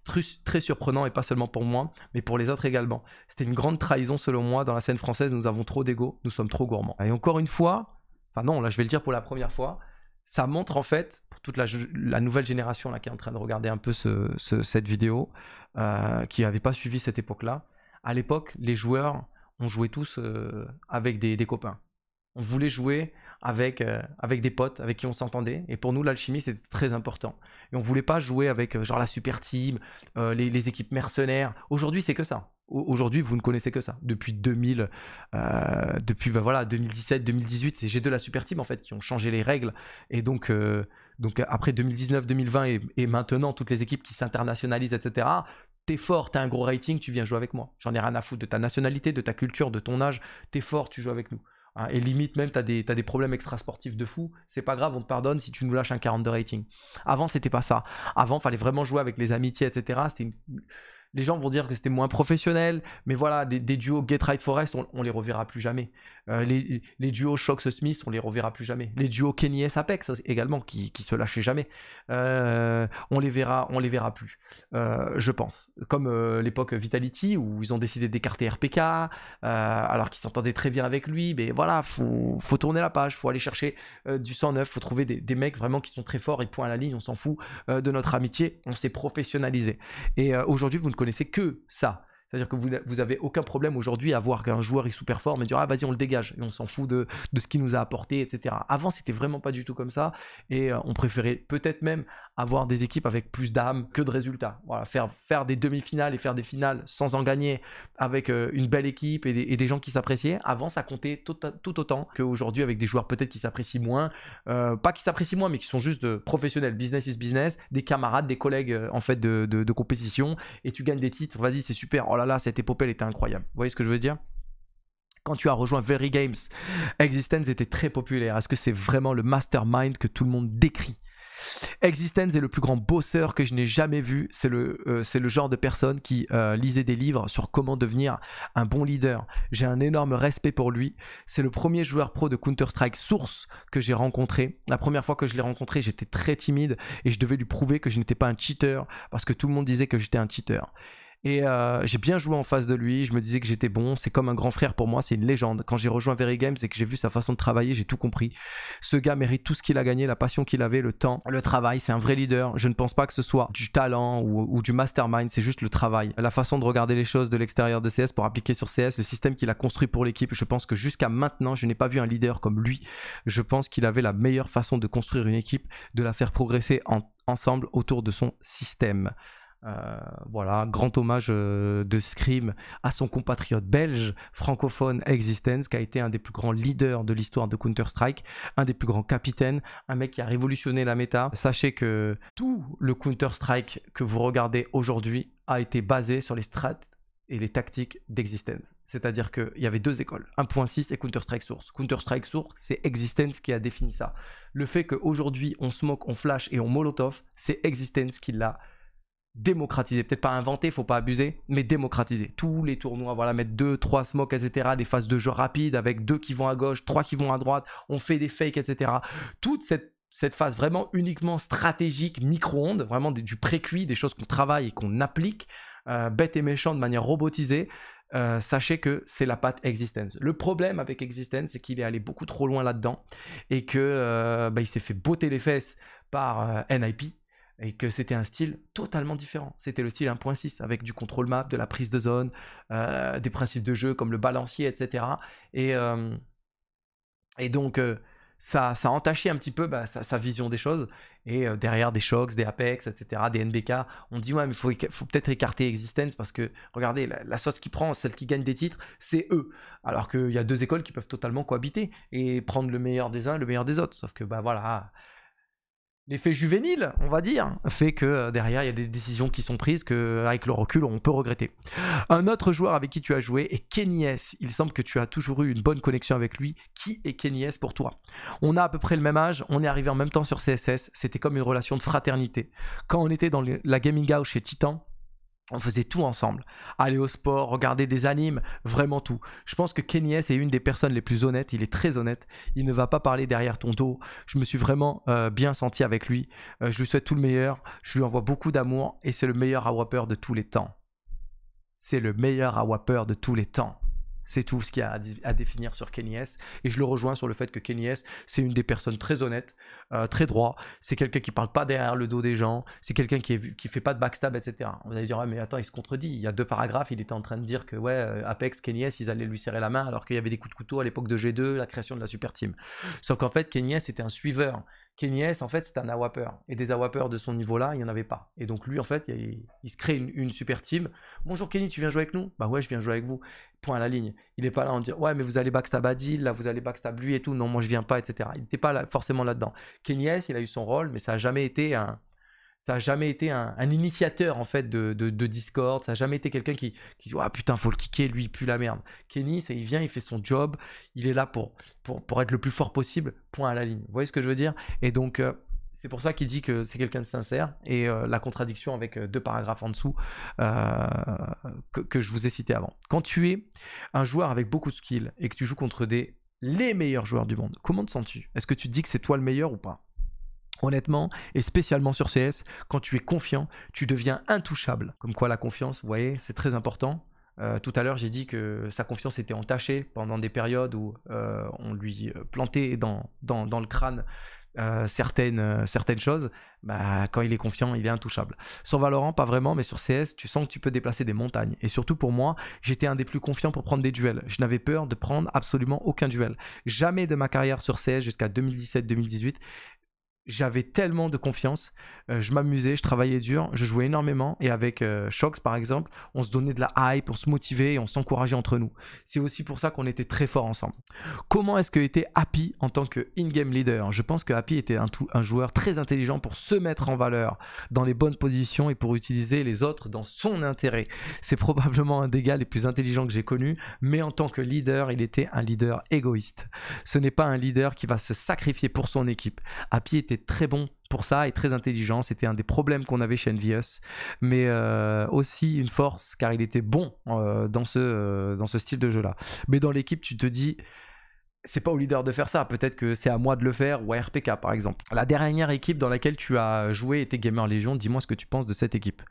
très surprenant et pas seulement pour moi, mais pour les autres également. C'était une grande trahison selon moi. Dans la scène française, nous avons trop d'ego, nous sommes trop gourmands. Et encore une fois, enfin non, là je vais le dire pour la première fois, ça montre en fait, pour toute la, nouvelle génération là, qui est en train de regarder un peu cette vidéo, euh, qui n'avait pas suivi cette époque-là, à l'époque, les joueurs, on jouait tous euh, avec des, copains. On voulait jouer avec, euh, avec des potes avec qui on s'entendait. Et pour nous, l'alchimie, c'était très important. Et on voulait pas jouer avec euh, genre la super team, euh, les, équipes mercenaires. Aujourd'hui, c'est que ça. Aujourd'hui, vous ne connaissez que ça. Depuis 2000, depuis ben voilà 2017, 2018, c'est G2 la super team en fait qui ont changé les règles. Et donc donc après 2019, 2020 et, et maintenant toutes les équipes qui s'internationalisent, etc t'es fort, t'as un gros rating, tu viens jouer avec moi. J'en ai rien à foutre de ta nationalité, de ta culture, de ton âge. T'es fort, tu joues avec nous. Hein, et limite, même, tu as, des, problèmes des problèmes sportifs de fou. C'est pas grave, on te pardonne si tu nous lâches un de rating. Avant, c'était pas ça. Avant, fallait vraiment jouer avec les amitiés, etc. C'était une les gens vont dire que c'était moins professionnel, mais voilà, des, duos Get ride Forest, on, les reverra plus jamais. Euh, les, duos Shox Smith, on les reverra plus jamais. Les duos Kenny S Apex également, qui, se lâchaient jamais. Euh, on les verra, on les verra plus, euh, je pense. Comme l'époque Vitality où ils ont décidé d'écarter RPK, alors qu'ils s'entendaient très bien avec lui, mais voilà, faut, faut tourner la page, faut aller chercher du 109, faut trouver des, des, mecs vraiment qui sont très forts et point à la ligne, on s'en fout de notre amitié, on s'est professionnalisé. Et aujourd'hui, vous ne connaissez que ça. C'est-à-dire que vous, vous avez aucun problème aujourd'hui à voir qu'un joueur il sous-performe et dire ah vas-y on le dégage et on s'en fout de, de, ce qu'il nous a apporté, etc. Avant c'était vraiment pas du tout comme ça et euh, on préférait peut-être même avoir des équipes avec plus d'âme que de résultats. Voilà, faire, faire des demi-finales et faire des finales sans en gagner avec euh, une belle équipe et des, gens qui s'appréciaient, avant ça comptait tout, autant qu'aujourd'hui avec des joueurs peut-être qui s'apprécient moins, euh, pas qui s'apprécient moins, mais qui sont juste professionnels, business is business, des camarades, des collègues euh, en fait de, de compétition, et tu gagnes des titres, vas-y c'est super, oh là là, cette épopée elle était incroyable. Vous voyez ce que je veux dire quand tu as rejoint Very Games, Existence était très populaire. Est-ce que c'est vraiment le mastermind que tout le monde décrit Existence est le plus grand bosseur que je n'ai jamais vu. C'est le, euh, le genre de personne qui euh, lisait des livres sur comment devenir un bon leader. J'ai un énorme respect pour lui. C'est le premier joueur pro de Counter-Strike Source que j'ai rencontré. La première fois que je l'ai rencontré, j'étais très timide et je devais lui prouver que je n'étais pas un cheater parce que tout le monde disait que j'étais un cheater. Et euh, j'ai bien joué en face de lui, je me disais que j'étais bon, c'est comme un grand frère pour moi, c'est une légende. Quand j'ai rejoint Very Games et que j'ai vu sa façon de travailler, j'ai tout compris. Ce gars mérite tout ce qu'il a gagné, la passion qu'il avait, le temps, le travail, c'est un vrai leader. Je ne pense pas que ce soit du talent ou, du mastermind, c'est juste le travail. La façon de regarder les choses de l'extérieur de CS pour appliquer sur CS, le système qu'il a construit pour l'équipe, je pense que jusqu'à maintenant, je n'ai pas vu un leader comme lui. Je pense qu'il avait la meilleure façon de construire une équipe, de la faire progresser ensemble autour de son système. Euh, voilà, grand hommage euh, de Scream à son compatriote belge francophone Existence, qui a été un des plus grands leaders de l'histoire de Counter-Strike, un des plus grands capitaines, un mec qui a révolutionné la méta. Sachez que tout le Counter-Strike que vous regardez aujourd'hui a été basé sur les strats et les tactiques d'Existence. C'est-à-dire qu'il y avait deux écoles, 1.6 et Counter-Strike Source. Counter-Strike Source, c'est Existence qui a défini ça. Le fait qu'aujourd'hui on se on flash et on molotov, c'est Existence qui l'a démocratiser. Peut-être pas inventer, faut pas abuser, mais démocratiser. Tous les tournois, voilà, mettre 2, 3 smokes, etc. Des phases de jeu rapides avec deux qui vont à gauche, trois qui vont à droite, on fait des fakes, etc. Toute cette, phase vraiment uniquement stratégique, micro-ondes, vraiment du pré des choses qu'on travaille et qu'on applique, euh, bête et méchant de manière robotisée, euh, sachez que c'est la pâte Existence. Le problème avec Existence, c'est qu'il est allé beaucoup trop loin là-dedans et que euh, bah, il s'est fait botter les fesses par NIP, et que c'était un style totalement différent. C'était le style 1.6 avec du contrôle map, de la prise de zone, euh, des principes de jeu comme le balancier, etc. Et, euh, et donc, euh, ça, ça entachait un petit peu bah, sa, vision des choses. Et derrière des Shocks, des Apex, etc., des NBK, on dit ouais, mais il faut, faut peut-être écarter Existence parce que, regardez, la, sauce qui prend, celle qui gagne des titres, c'est eux. Alors qu'il y a deux écoles qui peuvent totalement cohabiter et prendre le meilleur des uns, le meilleur des autres. Sauf que, bah voilà l'effet juvénile, on va dire, fait que euh, derrière, il y a des décisions qui sont prises que, euh, avec le recul, on peut regretter. Un autre joueur avec qui tu as joué est Kenny S. Il semble que tu as toujours eu une bonne connexion avec lui. Qui est Kenny S pour toi On a à peu près le même âge, on est arrivé en même temps sur CSS, c'était comme une relation de fraternité. Quand on était dans la gaming house chez Titan, on faisait tout ensemble. Aller au sport, regarder des animes, vraiment tout. Je pense que Kenny est une des personnes les plus honnêtes. Il est très honnête. Il ne va pas parler derrière ton dos. Je me suis vraiment euh, bien senti avec lui. Euh, je lui souhaite tout le meilleur. Je lui envoie beaucoup d'amour. Et c'est le meilleur Awapper de tous les temps. C'est le meilleur Awapper de tous les temps. C'est tout ce qu'il y a à, définir sur Kenny Et je le rejoins sur le fait que Kenny c'est une des personnes très honnêtes, euh, très droit. C'est quelqu'un qui parle pas derrière le dos des gens. C'est quelqu'un qui, fait pas de backstab, etc. Vous allez dire, mais attends, il se contredit. Il y a deux paragraphes, il était en train de dire que, ouais, euh, Apex, Kenny ils allaient lui serrer la main alors qu'il y avait des coups de couteau à l'époque de G2, la création de la Super Team. Sauf qu'en fait, Kenny était un suiveur. S en fait, c'est un awapper. Et des awapers de son niveau-là, il n'y en avait pas. Et donc, lui, en fait, il, se crée une, super team. Bonjour Kenny, tu viens jouer avec nous Bah ouais, je viens jouer avec vous. Point à la ligne. Il n'est pas là en dire Ouais, mais vous allez backstab Adil, là, vous allez backstab lui et tout. Non, moi, je viens pas, etc. Il n'était pas forcément là-dedans. S il a eu son rôle, mais ça n'a jamais été un, ça n'a jamais été un, initiateur en fait de, Discord, ça n'a jamais été quelqu'un qui, dit ah oh, putain faut le kicker lui il pue la merde. Kenny il vient il fait son job, il est là pour, pour, être le plus fort possible, point à la ligne. Vous voyez ce que je veux dire Et donc euh, c'est pour ça qu'il dit que c'est quelqu'un de sincère et euh, la contradiction avec euh, deux paragraphes en dessous que, je vous ai cité avant. Quand tu es un joueur avec beaucoup de skills et que tu joues contre des les meilleurs joueurs du monde, comment te sens-tu Est-ce que tu te dis que c'est toi le meilleur ou pas honnêtement, et spécialement sur CS, quand tu es confiant, tu deviens intouchable. Comme quoi la confiance, vous voyez, c'est très important. Euh, tout à l'heure, j'ai dit que sa confiance était entachée pendant des périodes où euh, on lui plantait dans, dans, le crâne euh, certaines, certaines choses. Bah, quand il est confiant, il est intouchable. Sur Valorant, pas vraiment, mais sur CS, tu sens que tu peux déplacer des montagnes. Et surtout pour moi, j'étais un des plus confiants pour prendre des duels. Je n'avais peur de prendre absolument aucun duel. Jamais de ma carrière sur CS jusqu'à 2017-2018, j'avais tellement de confiance, euh, je m'amusais, je travaillais dur, je jouais énormément et avec euh, Shox par exemple, on se donnait de la hype, on se motiver et on s'encourageait entre nous. C'est aussi pour ça qu'on était très fort ensemble. Comment est-ce que était Happy en tant que in-game leader Je pense que Happy était un, un joueur très intelligent pour se mettre en valeur dans les bonnes positions et pour utiliser les autres dans son intérêt. C'est probablement un des gars les plus intelligents que j'ai connu, mais en tant que leader, il était un leader égoïste. Ce n'est pas un leader qui va se sacrifier pour son équipe. Happy était très bon pour ça et très intelligent. C'était un des problèmes qu'on avait chez Envious, mais euh, aussi une force car il était bon euh, dans, ce, euh, dans ce style de jeu-là. Mais dans l'équipe, tu te dis. C'est pas au leader de faire ça, peut-être que c'est à moi de le faire ou à RPK par exemple. La dernière équipe dans laquelle tu as joué était Gamer Légion, dis-moi ce que tu penses de cette équipe.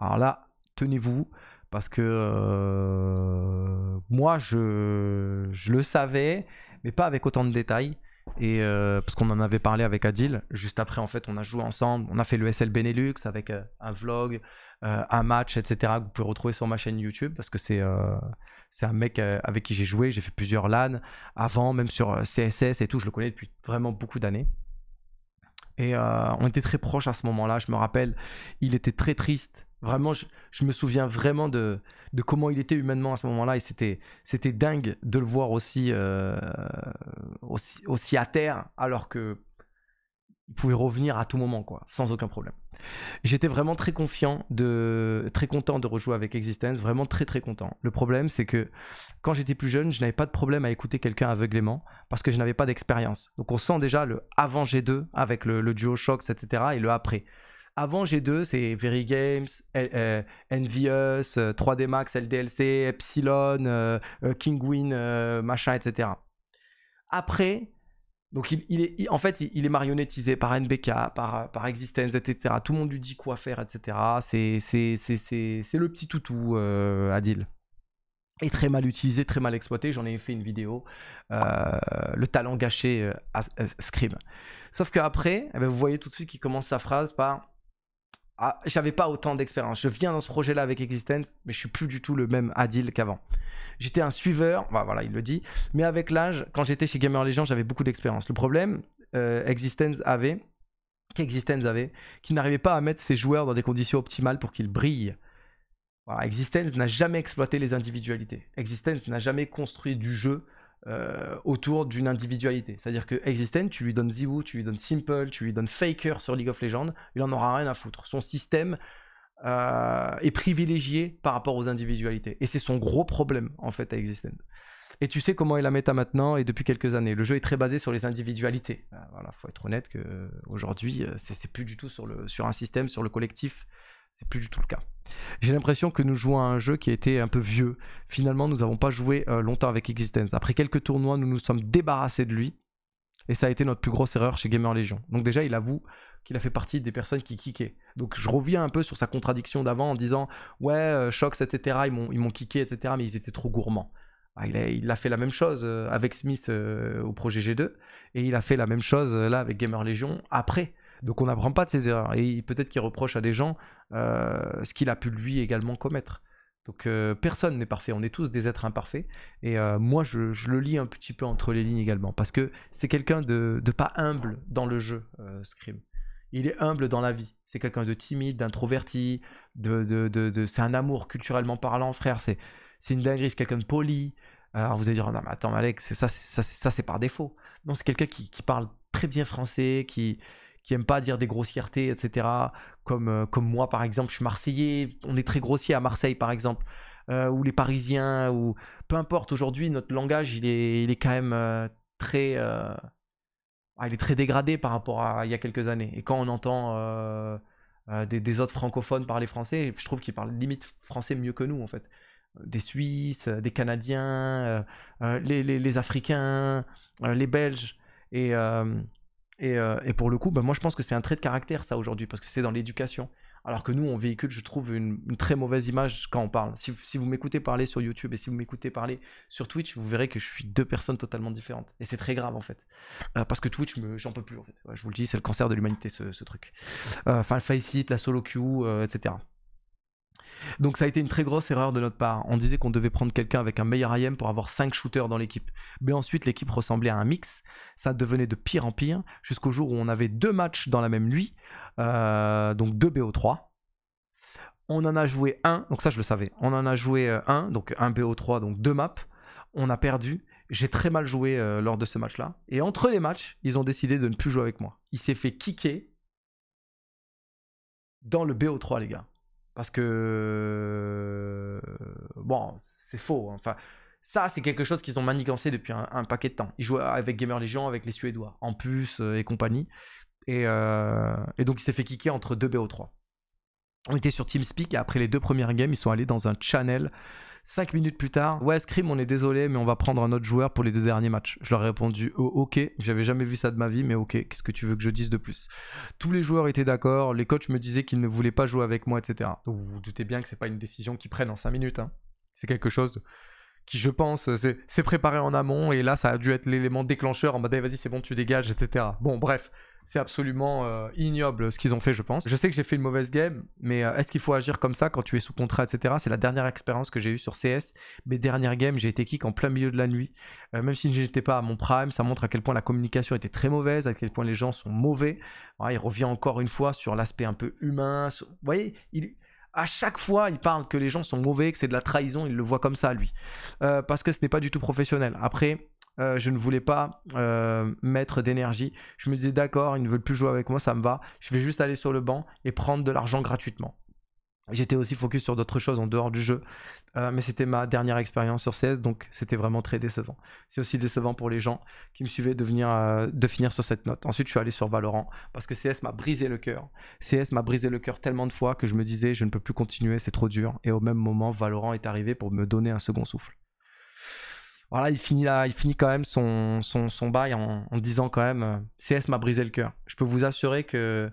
Alors là, tenez-vous, parce que moi je, le savais, mais pas avec autant de détails. Et euh, parce qu'on en avait parlé avec Adil, juste après, en fait, on a joué ensemble. On a fait le SL Benelux avec euh, un vlog, euh, un match, etc. Que vous pouvez retrouver sur ma chaîne YouTube parce que c'est c'est un mec avec qui j'ai joué. J'ai fait plusieurs LAN avant, même sur CSS et tout. Je le connais depuis vraiment beaucoup d'années. Et on était très proches à ce moment-là. Je me rappelle, il était très triste Vraiment, je, me souviens vraiment de, comment il était humainement à ce moment-là. Et c'était, dingue de le voir euh, aussi, aussi, à terre, alors que il pouvait revenir à tout moment, quoi, sans aucun problème. J'étais vraiment très confiant, de, très content de rejouer avec Existence, vraiment très très content. Le problème, c'est que quand j'étais plus jeune, je n'avais pas de problème à écouter quelqu'un aveuglément parce que je n'avais pas d'expérience. Donc on sent déjà le avant G2 avec le, duo Shock, etc. et le après. Avant G2, c'est Very Games, euh, Envious, 3D euh, Max, LDLC, Epsilon, euh, euh Kingwin, machin, etc. Après, donc il, est, en fait, il, est marionnettisé par NBK, par, par Existence, etc. Tout le monde lui dit quoi faire, etc. C'est le petit toutou, Adil Et très mal utilisé, très mal exploité. J'en ai fait une vidéo, le talent gâché à, Scream. Sauf qu'après, eh ben, vous voyez tout de suite qu'il commence sa phrase par ah, j'avais pas autant d'expérience. Je viens dans ce projet-là avec Existence, mais je suis plus du tout le même Adil qu'avant. J'étais un suiveur, bah, voilà, il le dit, mais avec l'âge, quand j'étais chez Gamer Legends, j'avais beaucoup d'expérience. Le problème, euh, Existence avait, qu'Existence avait, qu'il n'arrivait pas à mettre ses joueurs dans des conditions optimales pour qu'ils brillent. Existence n'a jamais exploité les individualités. Existence n'a jamais construit du jeu euh, autour d'une individualité. C'est-à-dire que Existen, tu lui donnes Ziwoo, tu lui donnes Simple, tu lui donnes Faker sur League of Legends, il en aura rien à foutre. Son système euh, est privilégié par rapport aux individualités. Et c'est son gros problème, en fait, à Existent. Et tu sais comment est la méta maintenant et depuis quelques années. Le jeu est très basé sur les individualités. Ah, voilà, faut être honnête qu'aujourd'hui, euh, c'est plus du tout sur, le, sur un système, sur le collectif. C'est plus du tout le cas. J'ai l'impression que nous jouons à un jeu qui a été un peu vieux. Finalement, nous n'avons pas joué euh, longtemps avec Existence. Après quelques tournois, nous nous sommes débarrassés de lui. Et ça a été notre plus grosse erreur chez Gamer Legion. Donc déjà, il avoue qu'il a fait partie des personnes qui kickaient. Donc je reviens un peu sur sa contradiction d'avant en disant ouais, euh, Shox, etc., ils m'ont, ils kické, etc., mais ils étaient trop gourmands. Ah, il, a, fait la même chose euh, avec Smith au projet G2, et il a fait la même chose là avec Gamer Legion après. Donc on n'apprend pas de ses erreurs. Et peut-être qu'il reproche à des gens euh, ce qu'il a pu lui également commettre. Donc euh, personne n'est parfait, on est tous des êtres imparfaits. Et euh, moi, je, le lis un petit peu entre les lignes également, parce que c'est quelqu'un de, pas humble dans le jeu, Scream. Il est humble dans la vie. C'est quelqu'un de timide, d'introverti, de, c'est un amour culturellement parlant, frère. C'est une dinguerie, c'est quelqu'un de poli. Alors vous allez dire, oh non mais attends Alex, ça, ça, c'est par défaut. Non, c'est quelqu'un qui, qui, parle très bien français, qui, qui aiment pas dire des grossièretés, etc. Comme, euh, comme moi, par exemple, je suis marseillais, on est très grossier à Marseille, par exemple. Euh, ou les Parisiens, ou peu importe, aujourd'hui, notre langage, il est, il est quand même euh, très... Ah, il est très dégradé par rapport à il y a quelques années. Et quand on entend des, autres francophones parler français, je trouve qu'ils parlent limite français mieux que nous, en fait. Des Suisses, des Canadiens, les, les, les, Africains, les Belges. Et euh, et, pour le coup, bah, moi je pense que c'est un trait de caractère ça aujourd'hui, parce que c'est dans l'éducation. Alors que nous, on véhicule, je trouve, une, très mauvaise image quand on parle. Si, vous m'écoutez parler sur YouTube et si vous m'écoutez parler sur Twitch, vous verrez que je suis deux personnes totalement différentes. Et c'est très grave en fait. Euh, parce que Twitch, j'en peux plus en fait. je vous le dis, c'est le cancer de l'humanité ce, truc. Enfin, euh, le la solo queue, etc. Donc ça a été une très grosse erreur de notre part. On disait qu'on devait prendre quelqu'un avec un meilleur IM pour avoir 5 shooters dans l'équipe. Mais ensuite l'équipe ressemblait à un mix. Ça devenait de pire en pire jusqu'au jour où on avait deux matchs dans la même nuit. Euh, donc deux BO3. On en a joué un, donc ça je le savais. On en a joué euh, un, donc un BO3, donc deux maps. On a perdu. J'ai très mal joué euh, lors de ce match-là. Et entre les matchs, ils ont décidé de ne plus jouer avec moi. Il s'est fait kicker dans le BO3, les gars. Parce que. Euh, bon, c'est faux. Hein. Enfin, ça, c'est quelque chose qu'ils ont manigancé depuis un, paquet de temps. Ils jouaient avec Gamer Legion, avec les Suédois, en plus euh, et compagnie. Et, euh, et donc, il s'est fait kicker entre 2 BO3. On était sur TeamSpeak et après les deux premières games, ils sont allés dans un channel. Cinq minutes plus tard, ouais, Scream, on est désolé, mais on va prendre un autre joueur pour les deux derniers matchs. Je leur ai répondu, oh, ok, j'avais jamais vu ça de ma vie, mais ok, qu'est-ce que tu veux que je dise de plus Tous les joueurs étaient d'accord, les coachs me disaient qu'ils ne voulaient pas jouer avec moi, etc. Donc vous vous doutez bien que ce n'est pas une décision qu'ils prennent en cinq minutes. Hein. C'est quelque chose qui je pense c'est préparé en amont et là ça a dû être l'élément déclencheur en mode vas-y c'est bon tu dégages etc. Bon bref, c'est absolument euh, ignoble ce qu'ils ont fait, je pense. Je sais que j'ai fait une mauvaise game, mais euh, est-ce qu'il faut agir comme ça quand tu es sous contrat, etc. C'est la dernière expérience que j'ai eue sur CS. Mes dernières games, j'ai été kick en plein milieu de la nuit. Euh, même si je n'étais pas à mon prime, ça montre à quel point la communication était très mauvaise, à quel point les gens sont mauvais. il revient encore une fois sur l'aspect un peu humain. Vous voyez, il à chaque fois, il parle que les gens sont mauvais, que c'est de la trahison, il le voit comme ça, lui. parce que ce n'est pas du tout professionnel. Après, euh, je ne voulais pas euh, mettre d'énergie. Je me disais d'accord, ils ne veulent plus jouer avec moi, ça me va. Je vais juste aller sur le banc et prendre de l'argent gratuitement. J'étais aussi focus sur d'autres choses en dehors du jeu, euh, mais c'était ma dernière expérience sur CS, donc c'était vraiment très décevant. C'est aussi décevant pour les gens qui me suivaient de, de finir sur cette note. Ensuite, je suis allé sur Valorant parce que CS m'a brisé le cœur. CS m'a brisé le cœur tellement de fois que je me disais je ne peux plus continuer, c'est trop dur. Et au même moment, Valorant est arrivé pour me donner un second souffle voilà, il finit, là, il finit quand même son, son, son bail en, disant quand même euh, CS m'a brisé le cœur. Je peux vous assurer que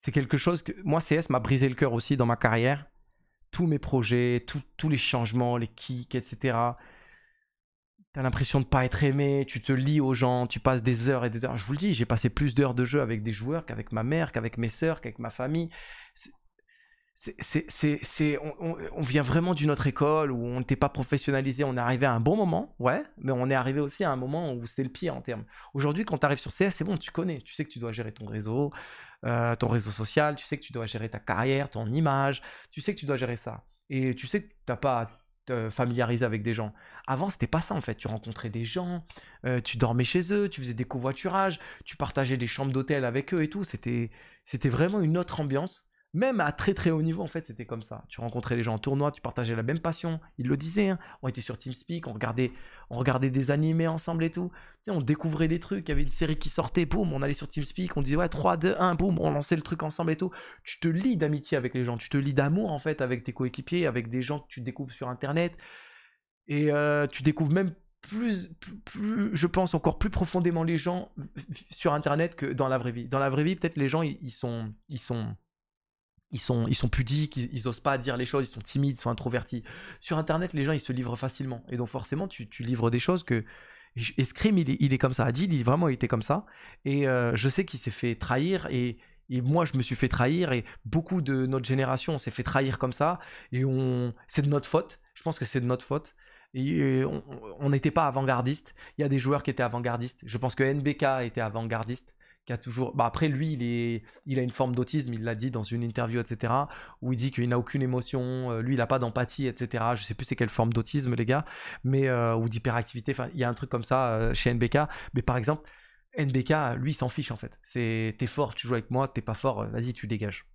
c'est quelque chose que. Moi, CS m'a brisé le cœur aussi dans ma carrière. Tous mes projets, tous les changements, les kicks, etc. T'as l'impression de ne pas être aimé, tu te lis aux gens, tu passes des heures et des heures. Je vous le dis, j'ai passé plus d'heures de jeu avec des joueurs qu'avec ma mère, qu'avec mes sœurs, qu'avec ma famille on, vient vraiment d'une autre école où on n'était pas professionnalisé, on est arrivé à un bon moment, ouais, mais on est arrivé aussi à un moment où c'était le pire en termes. Aujourd'hui, quand tu arrives sur CS, c'est bon, tu connais, tu sais que tu dois gérer ton réseau, euh, ton réseau social, tu sais que tu dois gérer ta carrière, ton image, tu sais que tu dois gérer ça. Et tu sais que tu n'as pas à te familiariser avec des gens. Avant, c'était pas ça en fait. Tu rencontrais des gens, euh, tu dormais chez eux, tu faisais des covoiturages, tu partageais des chambres d'hôtel avec eux et tout. C'était, c'était vraiment une autre ambiance même à très très haut niveau, en fait, c'était comme ça. Tu rencontrais les gens en tournoi, tu partageais la même passion. Ils le disaient. Hein. On était sur TeamSpeak, on regardait, on regardait des animés ensemble et tout. on découvrait des trucs. Il y avait une série qui sortait, boum, on allait sur TeamSpeak, on disait ouais, 3, 2, 1, boum, on lançait le truc ensemble et tout. Tu te lis d'amitié avec les gens, tu te lis d'amour en fait avec tes coéquipiers, avec des gens que tu découvres sur Internet. Et euh, tu découvres même plus, plus, je pense encore plus profondément les gens sur Internet que dans la vraie vie. Dans la vraie vie, peut-être les gens, ils sont, ils sont, ils sont, ils sont pudiques, ils, osent pas dire les choses, ils sont timides, ils sont introvertis. Sur Internet, les gens, ils se livrent facilement. Et donc, forcément, tu, tu livres des choses que. Et Scream, il est, il est comme ça. Adil, il vraiment, il était comme ça. Et euh, je sais qu'il s'est fait trahir. Et, et, moi, je me suis fait trahir. Et beaucoup de notre génération s'est fait trahir comme ça. Et on, c'est de notre faute. Je pense que c'est de notre faute. Et on n'était pas avant-gardiste. Il y a des joueurs qui étaient avant-gardistes. Je pense que NBK était avant-gardiste a toujours. Bah après, lui, il, est... il a une forme d'autisme, il l'a dit dans une interview, etc., où il dit qu'il n'a aucune émotion, euh, lui, il n'a pas d'empathie, etc. Je sais plus c'est quelle forme d'autisme, les gars, mais euh, ou d'hyperactivité. Enfin, il y a un truc comme ça euh, chez NBK. Mais par exemple, NBK, lui, il s'en fiche en fait. C'est t'es fort, tu joues avec moi, t'es pas fort, vas-y, tu dégages.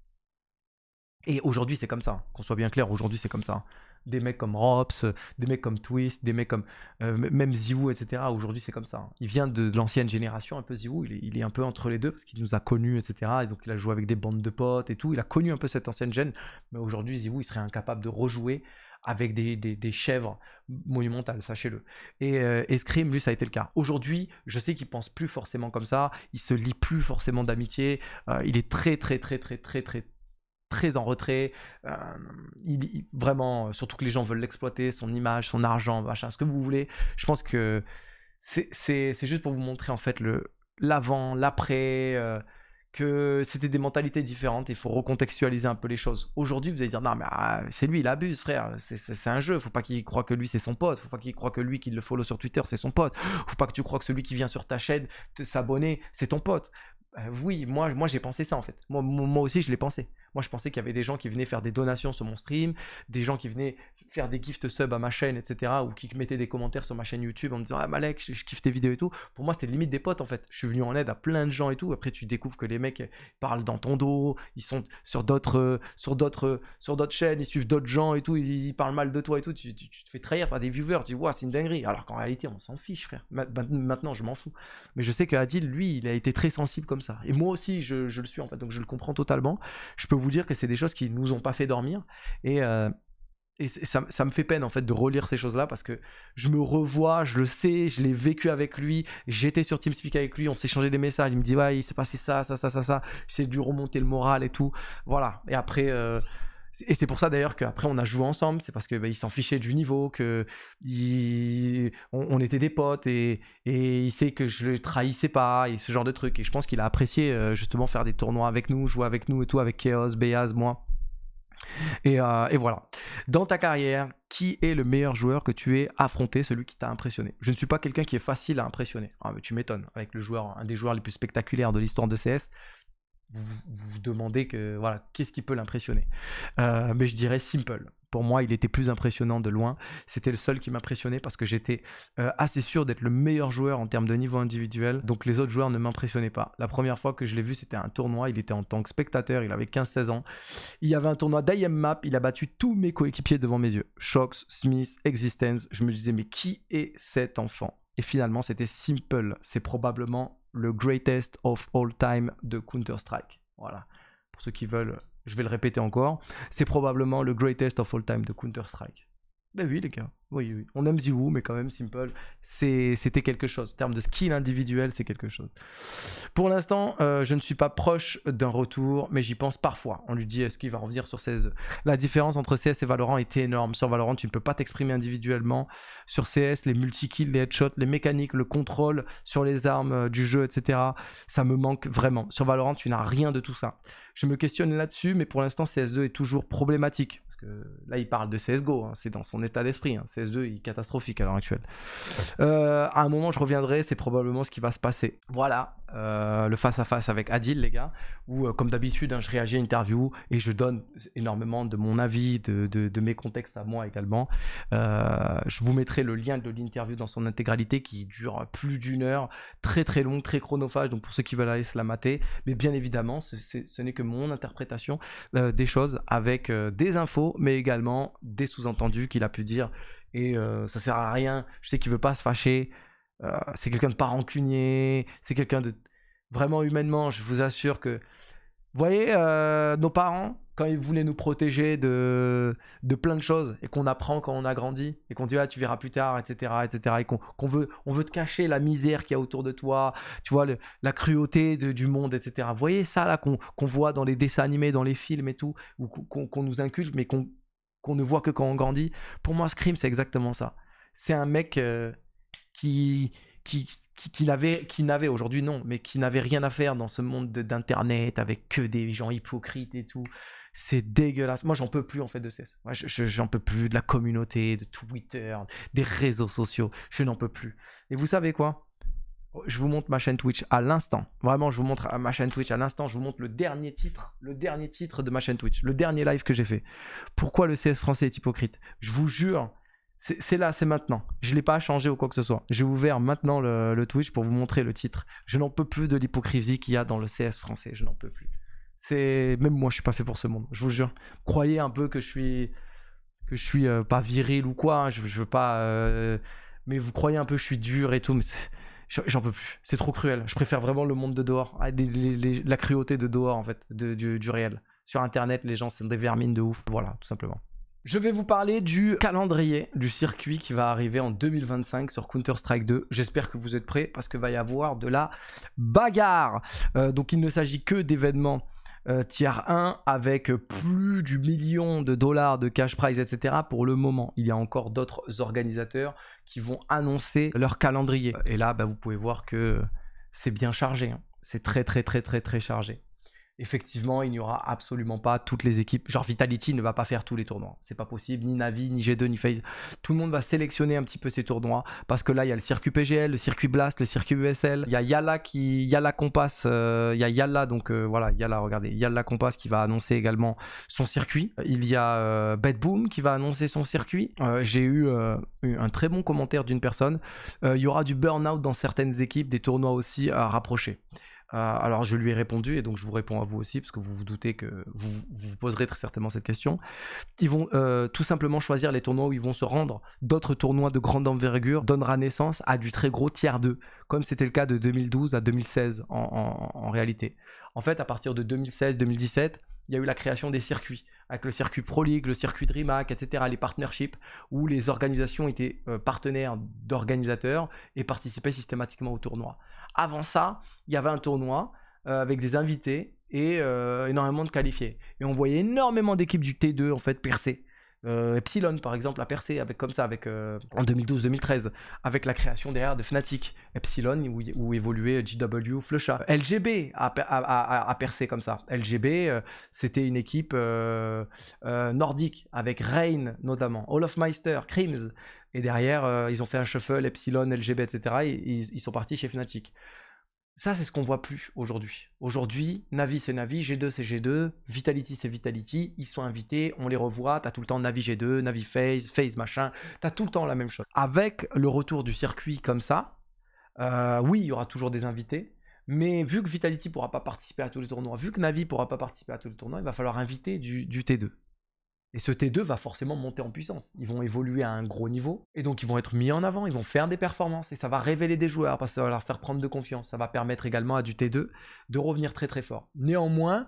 Et aujourd'hui, c'est comme ça. Hein, qu'on soit bien clair, aujourd'hui, c'est comme ça. Hein des mecs comme Rops, euh, des mecs comme Twist, des mecs comme euh, même Ziwoo, etc. Aujourd'hui, c'est comme ça. Hein. Il vient de, l'ancienne génération, un peu Ziwoo. Il est, il est, un peu entre les deux parce qu'il nous a connus, etc. Et donc, il a joué avec des bandes de potes et tout. Il a connu un peu cette ancienne gêne. Mais aujourd'hui, Ziwoo, il serait incapable de rejouer avec des, des, des chèvres monumentales, sachez-le. Euh, et, Scream, lui, ça a été le cas. Aujourd'hui, je sais qu'il pense plus forcément comme ça. Il se lie plus forcément d'amitié. il est très très, très, très, très, très, très, très en retrait. Euh, il, vraiment, euh, surtout que les gens veulent l'exploiter, son image, son argent, machin, ce que vous voulez. Je pense que c'est juste pour vous montrer en fait le l'avant, l'après, euh, que c'était des mentalités différentes. Il faut recontextualiser un peu les choses. Aujourd'hui, vous allez dire non mais ah, c'est lui, il abuse, frère. C'est un jeu. il Faut pas qu'il croit que lui c'est son pote. il Faut pas qu'il croit que lui qui le follow sur Twitter c'est son pote. Il Faut pas que tu crois que celui qui vient sur ta chaîne te s'abonner c'est ton pote. oui, moi, moi j'ai pensé ça en fait. Moi, moi aussi je l'ai pensé. Moi, je pensais qu'il y avait des gens qui venaient faire des donations sur mon stream, des gens qui venaient faire des gift sub à ma chaîne, etc. Ou qui mettaient des commentaires sur ma chaîne YouTube en me disant Ah, Malek, je, kiffe tes vidéos et tout. Pour moi, c'était limite des potes en fait. Je suis venu en aide à plein de gens et tout. Après, tu découvres que les mecs parlent dans ton dos, ils sont sur d'autres euh, sur d'autres euh, sur d'autres chaînes, ils suivent d'autres gens et tout, ils, parlent mal de toi et tout. Tu, te fais trahir par des viewers. Tu dis c'est une dinguerie. Alors qu'en réalité, on s'en fiche, frère. Maintenant, je m'en fous. Mais je sais que Adil, lui, il a été très sensible comme ça. Et moi aussi, je, je le suis en fait. Donc, je le comprends totalement. Je peux vous dire que c'est des choses qui nous ont pas fait dormir. Et, euh, ça, me fait peine en fait de relire ces choses-là parce que je me revois, je le sais, je l'ai vécu avec lui, j'étais sur TeamSpeak avec lui, on s'est changé des messages, il me dit ouais il s'est passé ça, ça, ça, ça, ça, c'est dû remonter le moral et tout, voilà. Et après, euh, et c'est pour ça d'ailleurs qu'après on a joué ensemble, c'est parce qu'il bah, s'en fichait du niveau, que on, était des potes et, il sait que je le trahissais pas et ce genre de truc. Et je pense qu'il a apprécié euh, justement faire des tournois avec nous, jouer avec nous et tout, avec Chaos, Beaz, moi. Euh, et, voilà. Dans ta carrière, qui est le meilleur joueur que tu aies affronté, celui qui t'a impressionné Je ne suis pas quelqu'un qui est facile à impressionner. Ah, tu m'étonnes, avec le joueur, un des joueurs les plus spectaculaires de l'histoire de CS vous vous demandez que voilà qu'est-ce qui peut l'impressionner euh, mais je dirais simple pour moi il était plus impressionnant de loin c'était le seul qui m'impressionnait parce que j'étais euh, assez sûr d'être le meilleur joueur en termes de niveau individuel donc les autres joueurs ne m'impressionnaient pas la première fois que je l'ai vu c'était un tournoi il était en tant que spectateur il avait 15-16 ans il y avait un tournoi d'IM Map il a battu tous mes coéquipiers devant mes yeux Shox Smith Existence je me disais mais qui est cet enfant et finalement c'était Simple c'est probablement le greatest of all time de Counter-Strike. Voilà. Pour ceux qui veulent, je vais le répéter encore. C'est probablement le greatest of all time de Counter-Strike. Ben oui, les gars. Oui, On aime Ziwoo, mais quand même, Simple, c'était quelque chose. En termes de skill individuel, c'est quelque chose. Pour l'instant, euh, je ne suis pas proche d'un retour, mais j'y pense parfois. On lui dit, est-ce qu'il va revenir sur CS2 La différence entre CS et Valorant était énorme. Sur Valorant, tu ne peux pas t'exprimer individuellement. Sur CS, les multi-kills, les headshots, les mécaniques, le contrôle sur les armes euh, du jeu, etc. Ça me manque vraiment. Sur Valorant, tu n'as rien de tout ça. Je me questionne là-dessus, mais pour l'instant, CS2 est toujours problématique. Parce que là, il parle de CSGO. Hein. C'est dans son état d'esprit. Hein est catastrophique à l'heure actuelle. Euh, à un moment, je reviendrai, c'est probablement ce qui va se passer. Voilà, euh, le face-à-face avec Adil, les gars, où, euh, comme d'habitude, hein, je réagis à l'interview et je donne énormément de mon avis, de, de mes contextes à moi également. je vous mettrai le lien de l'interview dans son intégralité qui dure plus d'une heure, très très long, très chronophage, donc pour ceux qui veulent aller se la mater. Mais bien évidemment, ce n'est que mon interprétation des choses avec des infos, mais également des sous-entendus qu'il a pu dire et ça sert à rien. Je sais qu'il veut pas se fâcher. c'est quelqu'un de pas rancunier. C'est quelqu'un de vraiment humainement. Je vous assure que, vous voyez, nos parents quand ils voulaient nous protéger de de plein de choses et qu'on apprend quand on a grandi et qu'on dit ah tu verras plus tard, etc., etc. et qu'on veut on veut te cacher la misère qu'il y a autour de toi. Tu vois la cruauté du monde, etc. Vous voyez ça là qu'on voit dans les dessins animés, dans les films et tout, ou qu'on nous inculque, mais qu'on qu'on ne voit que quand on grandit. Pour moi, Scream, c'est exactement ça. C'est un mec euh, qui, qui, qui, qui n'avait, qui n'avait aujourd'hui non, mais qui n'avait rien à faire dans ce monde d'internet avec que des gens hypocrites et tout. C'est dégueulasse. Moi, j'en peux plus en fait de ça. Moi, je, j'en peux plus de la communauté, de Twitter, des réseaux sociaux. Je n'en peux plus. Et vous savez quoi je vous montre ma chaîne Twitch à l'instant. Vraiment, je vous montre ma chaîne Twitch à l'instant. Je vous montre le dernier titre, le dernier titre de ma chaîne Twitch, le dernier live que j'ai fait. Pourquoi le CS français est hypocrite Je vous jure, c'est là, c'est maintenant. Je ne l'ai pas changé ou quoi que ce soit. Je vous ouvert maintenant le, Twitch pour vous montrer le titre. Je n'en peux plus de l'hypocrisie qu'il y a dans le CS français. Je n'en peux plus. C'est même moi, je suis pas fait pour ce monde. Je vous jure. Croyez un peu que je suis que je suis euh, pas viril ou quoi. Hein. Je, je, veux pas. Euh, mais vous croyez un peu, que je suis dur et tout. Mais J'en peux plus. C'est trop cruel. Je préfère vraiment le monde de dehors. Ah, la cruauté de dehors, en fait, du, réel. Sur Internet, les gens, c'est des vermines de ouf. Voilà, tout simplement. Je vais vous parler du calendrier du circuit qui va arriver en 2025 sur Counter-Strike 2. J'espère que vous êtes prêts parce que va y avoir de la bagarre. Euh, donc il ne s'agit que d'événements euh, tiers 1 avec euh, plus du million de dollars de cash prize, etc. Pour le moment, il y a encore d'autres organisateurs qui vont annoncer leur calendrier. Et là, bah, vous pouvez voir que c'est bien chargé. Hein. C'est très, très, très, très, très chargé effectivement, il n'y aura absolument pas toutes les équipes. Genre Vitality ne va pas faire tous les tournois. C'est pas possible. Ni Navi, ni G2, ni FaZe. Tout le monde va sélectionner un petit peu ses tournois. Parce que là, il y a le circuit PGL, le circuit Blast, le circuit USL. E il y a Yala qui. Yala Compass. Euh, il y a Yala, donc euh, voilà, Yala, regardez. Yala Compass qui va annoncer également son circuit. Il y a euh, Boom qui va annoncer son circuit. Euh, j'ai eu un très bon commentaire d'une personne. il y aura du burn-out dans certaines équipes, des tournois aussi à ah, alors je lui ai répondu et donc je vous réponds à vous aussi parce que vous vous doutez que vous vous poserez très certainement cette question. Ils vont euh, tout simplement choisir les tournois où ils vont se rendre. D'autres tournois de grande envergure donnera naissance à du très gros tiers 2, comme c'était le cas de 2012 à 2016 en, réalité. En fait, à partir de 2016-2017, il y a eu la création des circuits avec le circuit Pro League, le circuit DreamHack, etc., les partnerships, où les organisations étaient euh, partenaires d'organisateurs et participaient systématiquement au tournoi. Avant ça, il y avait un tournoi euh, avec des invités et euh, énormément de qualifiés. Et on voyait énormément d'équipes du T2 en fait percer. Euh, Epsilon par exemple a percé avec comme ça avec en 2012-2013 avec la création derrière de Fnatic Epsilon où, évoluait GW Flusha LGB a, percé comme ça LGB c'était une équipe nordique avec Rain notamment Meister, Crims. Et derrière, euh, ils ont fait un shuffle, Epsilon, LGB, etc. Et, ils, sont partis chez Fnatic. Ça, c'est ce qu'on voit plus aujourd'hui. Aujourd'hui, Navi, c'est Navi, G2, c'est G2, Vitality, c'est Vitality. Ils sont invités, on les revoit. as tout le temps Navi G2, Navi Phase, Phase machin. Tu as tout le temps la même chose. Avec le retour du circuit comme ça, euh, oui, il y aura toujours des invités. Mais vu que Vitality pourra pas participer à tous les tournois, vu que Navi pourra pas participer à tous les tournois, il va falloir inviter du T2. Et ce T2 va forcément monter en puissance. Ils vont évoluer à un gros niveau et donc ils vont être mis en avant, ils vont faire des performances et ça va révéler des joueurs parce que ça va leur faire prendre de confiance. Ça va permettre également à du T2 de revenir très très fort. Néanmoins,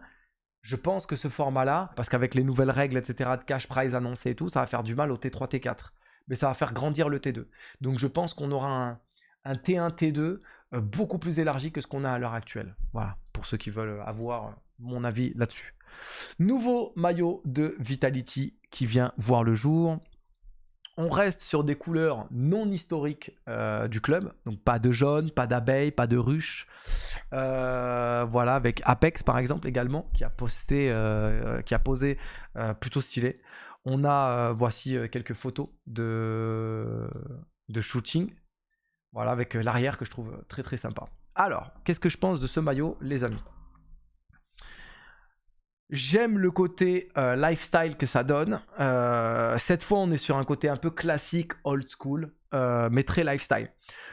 je pense que ce format-là, parce qu'avec les nouvelles règles, etc., de cash prize annoncées et tout, ça va faire du mal au T3, T4. Mais ça va faire grandir le T2. Donc je pense qu'on aura un, un T1, T2 euh, beaucoup plus élargi que ce qu'on a à l'heure actuelle. Voilà, pour ceux qui veulent avoir mon avis là-dessus. Nouveau maillot de Vitality qui vient voir le jour. On reste sur des couleurs non historiques euh, du club, donc pas de jaune, pas d'abeille, pas de ruche. Euh, voilà, avec Apex par exemple également, qui a, posté, euh, qui a posé plutôt stylé. On a, voici quelques photos de, de shooting, voilà, avec l'arrière que je trouve très très sympa. Alors, qu'est-ce que je pense de ce maillot, les amis J'aime le côté euh, lifestyle que ça donne. Euh, cette fois, on est sur un côté un peu classique, old school. Euh, mais très lifestyle.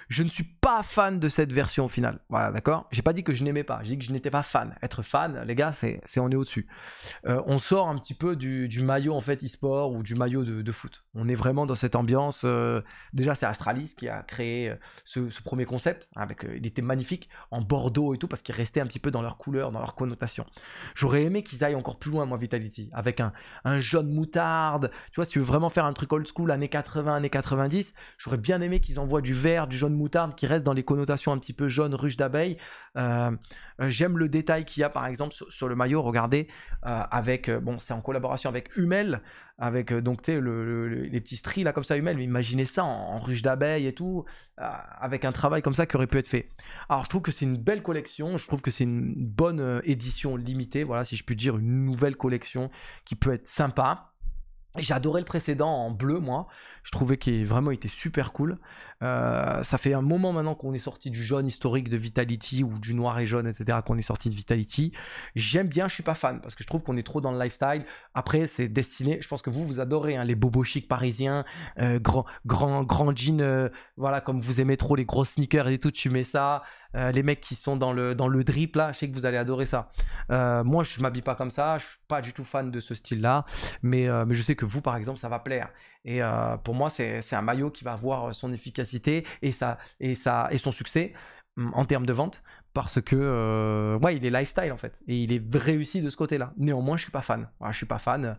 Je ne suis pas fan de cette version finale. Voilà, d'accord J'ai pas dit que je n'aimais pas, j'ai dit que je n'étais pas fan. Être fan, les gars, c'est on est au-dessus. Euh, on sort un petit peu du, maillot en fait e-sport ou du maillot de, foot. On est vraiment dans cette ambiance. Euh, déjà, c'est Astralis qui a créé ce, premier concept. Avec, il était magnifique en Bordeaux et tout parce qu'il restait un petit peu dans leur couleur, dans leur connotation. J'aurais aimé qu'ils aillent encore plus loin, moi, Vitality, avec un, un jaune moutarde. Tu vois, si tu veux vraiment faire un truc old school, années 80, années 90, je J'aurais bien aimé qu'ils envoient du vert, du jaune moutarde, qui reste dans les connotations un petit peu jaune, ruche d'abeille. Euh, euh, j'aime le détail qu'il y a par exemple sur, le maillot. Regardez, euh, avec bon, c'est en collaboration avec Hummel, avec donc le, le, les petits stries là comme ça Hummel. Mais imaginez ça en, ruche d'abeille et tout, avec un travail comme ça qui aurait pu être fait. Alors je trouve que c'est une belle collection. Je trouve que c'est une bonne édition limitée. Voilà, si je puis dire, une nouvelle collection qui peut être sympa. J'adorais le précédent en bleu, moi. Je trouvais qu'il vraiment était super cool. Euh, ça fait un moment maintenant qu'on est sorti du jaune historique de Vitality ou du noir et jaune, etc. Qu'on est sorti de Vitality. J'aime bien, je suis pas fan parce que je trouve qu'on est trop dans le lifestyle. Après, c'est destiné. Je pense que vous, vous adorez hein, les bobos chics parisiens, euh, grand, grand, grand jean, euh, voilà, comme vous aimez trop les gros sneakers et tout. Tu mets ça. les mecs qui sont dans le, dans le drip là, je sais que vous allez adorer ça. moi, je m'habille pas comme ça. Je suis pas du tout fan de ce style là, mais, mais je sais que vous, par exemple, ça va plaire. Et euh, pour moi, c'est un maillot qui va avoir euh, son efficacité et, et, et son succès mm, en termes de vente parce que euh, ouais, il est lifestyle en fait et il est réussi de ce côté-là. Néanmoins, je suis pas fan. Voilà, je suis pas fan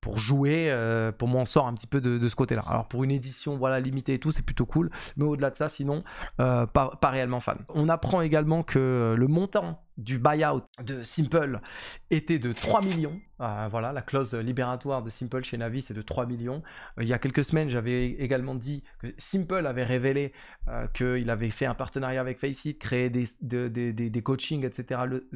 pour jouer. pour moi, on sort un petit peu de, ce côté-là. Alors pour une édition voilà limitée et tout, c'est plutôt cool. Mais au-delà de ça, sinon, pas, pas réellement fan. On apprend également que le montant du buyout de Simple était de 3 millions. Euh, voilà, la clause libératoire de Simple chez Navi, c'est de 3 millions. Euh, il y a quelques semaines, j'avais également dit que Simple avait révélé euh, qu'il avait fait un partenariat avec Faceit, créé des, des, des, coachings, etc., le,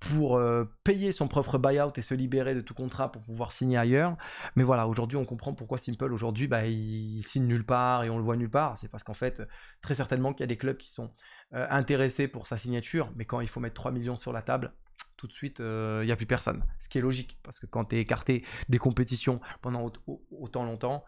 pour payer son propre buyout et se libérer de tout contrat pour pouvoir signer ailleurs. Mais voilà, aujourd'hui, on comprend pourquoi Simple, aujourd'hui, il, bah, il signe nulle part et on le voit nulle part. C'est parce qu'en fait, très certainement qu'il y a des clubs qui sont euh, intéressé pour sa signature, mais quand il faut mettre 3 millions sur la table, tout de suite, euh, il n'y a plus personne. Ce qui est logique, parce que quand tu es écarté des compétitions pendant autant longtemps,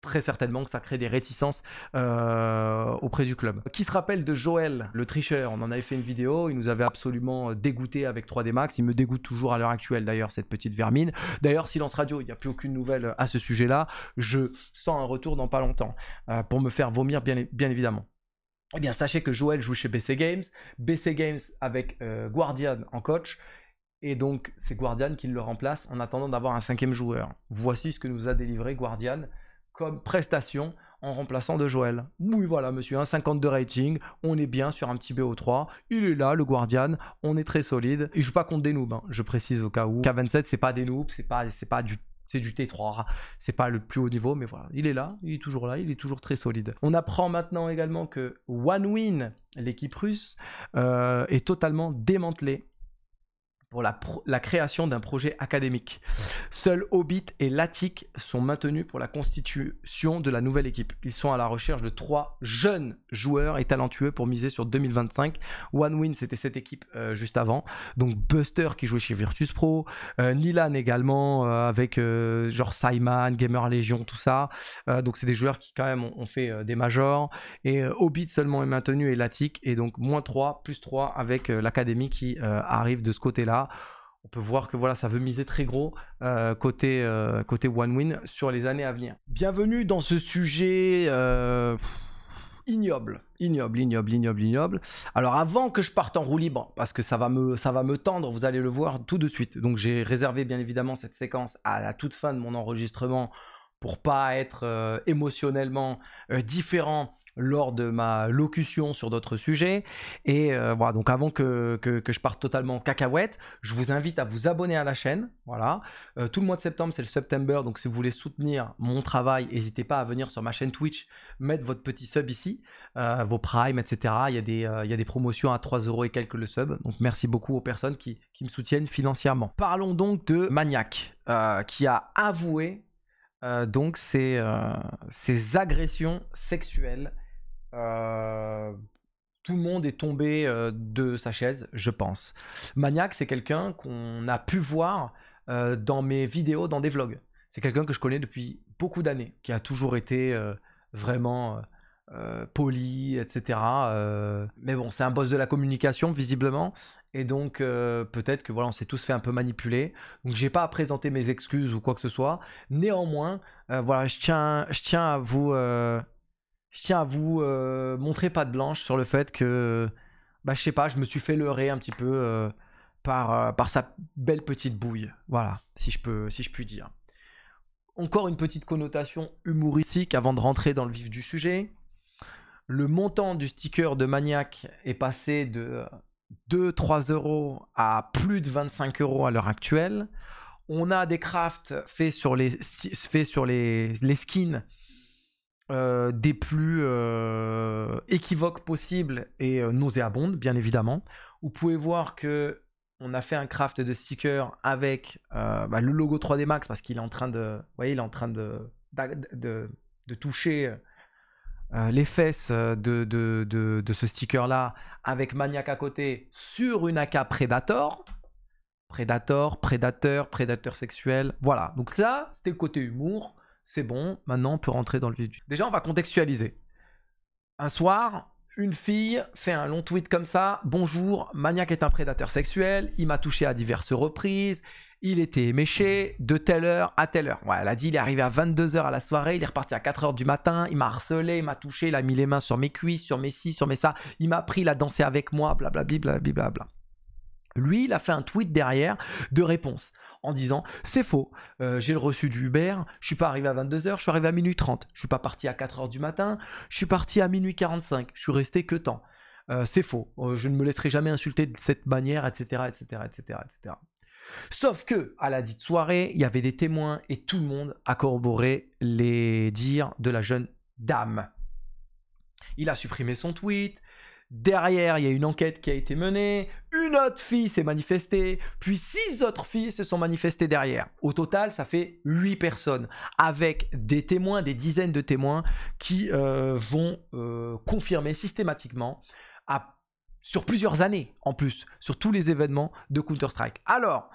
très certainement que ça crée des réticences euh, auprès du club. Qui se rappelle de Joël, le tricheur On en avait fait une vidéo, il nous avait absolument dégoûté avec 3D Max, il me dégoûte toujours à l'heure actuelle d'ailleurs cette petite vermine. D'ailleurs, silence radio, il n'y a plus aucune nouvelle à ce sujet-là, je sens un retour dans pas longtemps, pour me faire vomir bien évidemment. Eh bien, sachez que Joël joue chez BC Games, BC Games avec euh, Guardian en coach, et donc c'est Guardian qui le remplace en attendant d'avoir un cinquième joueur. Voici ce que nous a délivré Guardian comme prestation en remplaçant de Joël. Oui, voilà, monsieur, un 52 rating, on est bien sur un petit BO3, il est là, le Guardian, on est très solide. Il joue pas contre des noobs, hein. je précise au cas où. K27, c'est pas des noobs, c'est pas, pas du c'est du T3, c'est pas le plus haut niveau, mais voilà, il est là, il est toujours là, il est toujours très solide. On apprend maintenant également que One Win, l'équipe russe, euh, est totalement démantelée pour la, création d'un projet académique. Seuls Hobbit et Latic sont maintenus pour la constitution de la nouvelle équipe. Ils sont à la recherche de trois jeunes joueurs et talentueux pour miser sur 2025. One Win, c'était cette équipe euh, juste avant. Donc Buster qui jouait chez Virtus Pro, euh, Nilan également euh, avec genre Simon, Gamer Legion, tout ça. donc c'est des joueurs qui quand même ont, fait des majors. Et Hobbit seulement est maintenu et Latic. Et donc moins 3, plus 3 avec l'Académie qui arrive de ce côté-là on peut voir que voilà, ça veut miser très gros côté, côté One Win sur les années à venir. Bienvenue dans ce sujet ignoble, ignoble, ignoble, ignoble, ignoble. Alors avant que je parte en roue libre, parce que ça va me, ça va me tendre, vous allez le voir tout de suite. Donc j'ai réservé bien évidemment cette séquence à la toute fin de mon enregistrement pour pas être euh, émotionnellement euh, différent lors de ma locution sur d'autres sujets. Et euh, voilà, donc avant que, je parte totalement cacahuète, je vous invite à vous abonner à la chaîne. Voilà, tout le mois de septembre, c'est le September, donc si vous voulez soutenir mon travail, n'hésitez pas à venir sur ma chaîne Twitch, mettre votre petit sub ici, vos primes, etc. Il y, a des, il y des promotions à 3 euros et quelques le sub. Donc merci beaucoup aux personnes qui, qui me soutiennent financièrement. Parlons donc de Maniac, qui a avoué euh, donc euh, ces, agressions sexuelles. Euh, tout le monde est tombé de sa chaise, je pense. Maniac, c'est quelqu'un qu'on a pu voir dans mes vidéos, dans des vlogs. C'est quelqu'un que je connais depuis beaucoup d'années, qui a toujours été vraiment poli, etc. mais bon, c'est un boss de la communication, visiblement. Et donc euh, peut-être que voilà, on s'est tous fait un peu manipuler. Donc j'ai pas à présenter mes excuses ou quoi que ce soit. Néanmoins, euh, voilà, je tiens, je tiens à vous, euh, je tiens à vous montrer pas de blanche sur le fait que, bah je sais pas, je me suis fait leurrer un petit peu par par sa belle petite bouille. Voilà, si je peux, si je puis dire. Encore une petite connotation humoristique avant de rentrer dans le vif du sujet. Le montant du sticker de maniaque est passé de 2-3 euros à plus de 25 euros à l'heure actuelle. On a des crafts faits sur les, faits sur les, skins euh, des plus euh, équivoques possibles et euh, nauséabondes, bien évidemment. Vous pouvez voir que on a fait un craft de sticker avec bah, le logo 3D Max parce qu'il est en train de, il est en train de, de, toucher les fesses de ce sticker-là avec Maniac à côté sur une AK Predator. Predator, prédateur, prédateur sexuel. Voilà. Donc ça, c'était le côté humour. C'est bon. Maintenant, on peut rentrer dans le vif du. Déjà, on va contextualiser. Un soir, une fille fait un long tweet comme ça. Bonjour, Maniac est un prédateur sexuel. Il m'a touché à diverses reprises il était méché de telle heure à telle heure. Ouais, elle a dit, il est arrivé à 22h à la soirée, il est reparti à 4h du matin, il m'a harcelé, il m'a touché, il a mis les mains sur mes cuisses, sur mes ci, sur mes ça, il m'a pris, il a dansé avec moi, blablabla. Lui, il a fait un tweet derrière de réponse en disant c'est faux, euh, j'ai le reçu du Uber, je ne suis pas arrivé à 22h, je suis arrivé à minuit 30, je ne suis pas parti à 4h du matin, je suis parti à minuit 45, je suis resté que temps. Euh, c'est faux, euh, je ne me laisserai jamais insulter de cette manière, etc., etc., etc., etc. Sauf que, à la dite soirée, il y avait des témoins et tout le monde a corroboré les dires de la jeune dame. Il a supprimé son tweet. Derrière, il y a une enquête qui a été menée. Une autre fille s'est manifestée. Puis six autres filles se sont manifestées derrière. Au total, ça fait huit personnes. Avec des témoins, des dizaines de témoins qui euh, vont euh, confirmer systématiquement à sur plusieurs années en plus, sur tous les événements de Counter-Strike. Alors,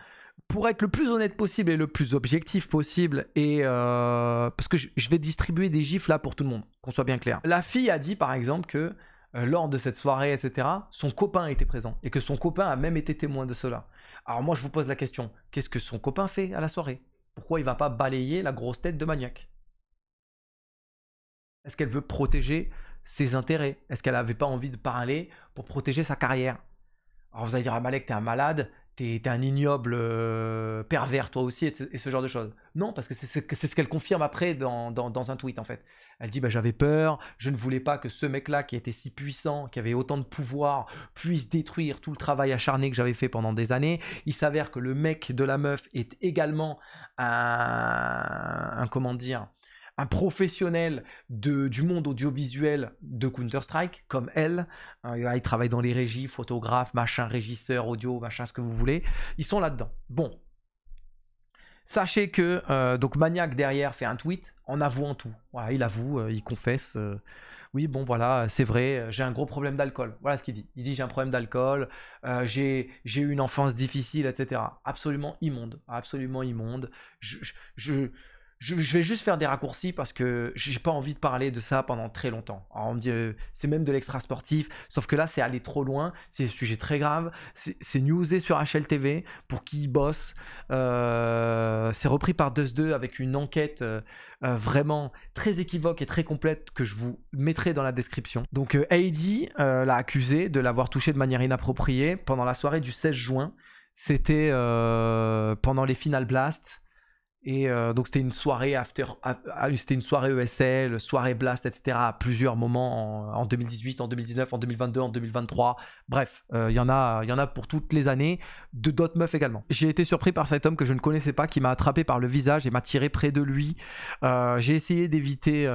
pour être le plus honnête possible et le plus objectif possible, et euh, parce que je vais distribuer des gifs là pour tout le monde, qu'on soit bien clair. La fille a dit par exemple que euh, lors de cette soirée, etc., son copain était présent et que son copain a même été témoin de cela. Alors moi, je vous pose la question qu'est-ce que son copain fait à la soirée Pourquoi il va pas balayer la grosse tête de maniaque Est-ce qu'elle veut protéger ses intérêts Est-ce qu'elle n'avait pas envie de parler pour protéger sa carrière Alors vous allez dire, à ah, Malek, t'es un malade, t'es un ignoble euh, pervers toi aussi, et, ce genre de choses. Non, parce que c'est ce qu'elle confirme après dans, un tweet en fait. Elle dit, bah, j'avais peur, je ne voulais pas que ce mec-là qui était si puissant, qui avait autant de pouvoir, puisse détruire tout le travail acharné que j'avais fait pendant des années. Il s'avère que le mec de la meuf est également un comment dire, un professionnel du monde audiovisuel de Counter-Strike, comme elle. Hein, il travaille dans les régies, photographe, machin, régisseur, audio, machin, ce que vous voulez. Ils sont là-dedans. Bon. Sachez que euh, donc Maniac derrière fait un tweet en avouant tout. Voilà, il avoue, euh, il confesse. Euh, oui, bon, voilà, c'est vrai, j'ai un gros problème d'alcool. Voilà ce qu'il dit. Il dit j'ai un problème d'alcool, j'ai eu une enfance difficile, etc. Absolument immonde. Absolument immonde. je je, vais juste faire des raccourcis parce que j'ai pas envie de parler de ça pendant très longtemps. on euh, c'est même de l'extra sportif, sauf que là, c'est aller trop loin, c'est un sujet très grave, c'est newsé sur HLTV pour qui bosse. Euh, c'est repris par 2-2 avec une enquête euh, vraiment très équivoque et très complète que je vous mettrai dans la description. Donc, Heidi l'a accusé de l'avoir touché de manière inappropriée pendant la soirée du 16 juin. C'était pendant les Final Blast et euh, donc c'était une soirée after, c'était une soirée ESL, soirée Blast, etc. À plusieurs moments en, 2018, en 2019, en 2022, en 2023. Bref, il euh, y en a, il y en a pour toutes les années. De d'autres meufs également. J'ai été surpris par cet homme que je ne connaissais pas, qui m'a attrapé par le visage et m'a tiré près de lui. Euh, j'ai essayé d'éviter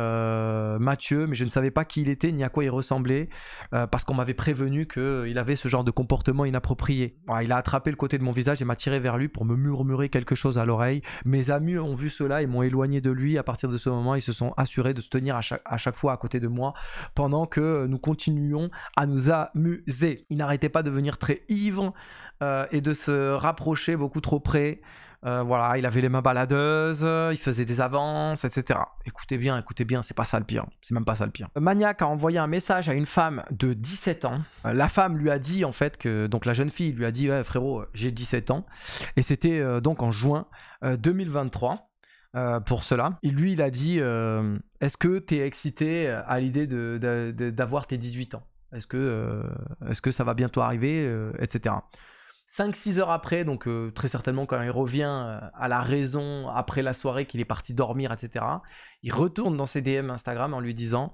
Mathieu, mais je ne savais pas qui il était ni à quoi il ressemblait, parce qu'on m'avait prévenu qu'il avait ce genre de comportement inapproprié. il a attrapé le côté de mon visage et m'a tiré vers lui pour me murmurer quelque chose à l'oreille. mais mieux ont vu cela et m'ont éloigné de lui. À partir de ce moment, ils se sont assurés de se tenir à chaque, fois à côté de moi pendant que euh, nous continuions à nous amuser. il n'arrêtait pas de venir très ivre euh, et de se rapprocher beaucoup trop près. Euh, voilà, il avait les mains baladeuses, il faisait des avances, etc. Écoutez bien, écoutez bien, c'est pas ça le pire. C'est même pas ça le pire. Maniac a envoyé un message à une femme de 17 ans. Euh, la femme lui a dit en fait que donc la jeune fille lui a dit ouais, frérot, j'ai 17 ans et c'était euh, donc en juin 2023. pour cela, lui il a dit Est-ce que t'es excité à l'idée d'avoir tes 18 ans Est-ce que, est -ce que ça va bientôt arriver Etc. 5-6 heures après, donc euh, très certainement quand il revient euh, à la raison après la soirée qu'il est parti dormir, etc., il retourne dans ses DM Instagram en lui disant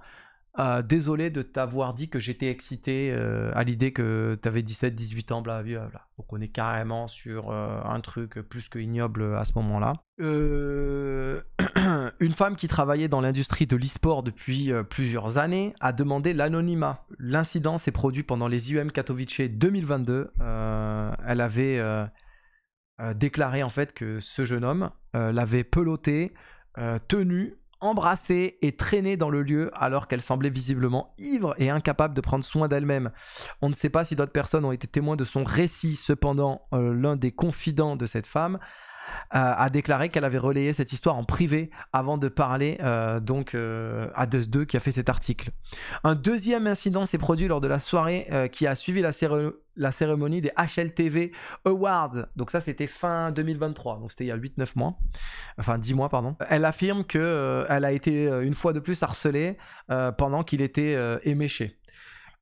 ah, désolé de t'avoir dit que j'étais excité euh, à l'idée que t'avais 17, 18 ans, bla, bla, on est carrément sur euh, un truc plus que ignoble euh, à ce moment-là. <clears throat> Une femme qui travaillait dans l'industrie de l'e-sport depuis plusieurs années a demandé l'anonymat. L'incident s'est produit pendant les IUM e Katowice 2022. elle avait déclaré en fait que ce jeune homme l'avait peloté, tenu embrassée et traînée dans le lieu alors qu'elle semblait visiblement ivre et incapable de prendre soin d'elle-même. On ne sait pas si d'autres personnes ont été témoins de son récit, cependant euh, l'un des confidents de cette femme euh, a déclaré qu'elle avait relayé cette histoire en privé avant de parler euh, donc euh, à Deus 2 qui a fait cet article. Un deuxième incident s'est produit lors de la soirée qui a suivi la cérémonie des HLTV Awards. Donc ça, c'était fin 2023. Donc c'était il y a 8-9 mois. Enfin 10 mois, pardon. Elle affirme qu'elle a été une fois de plus harcelée pendant qu'il était éméché.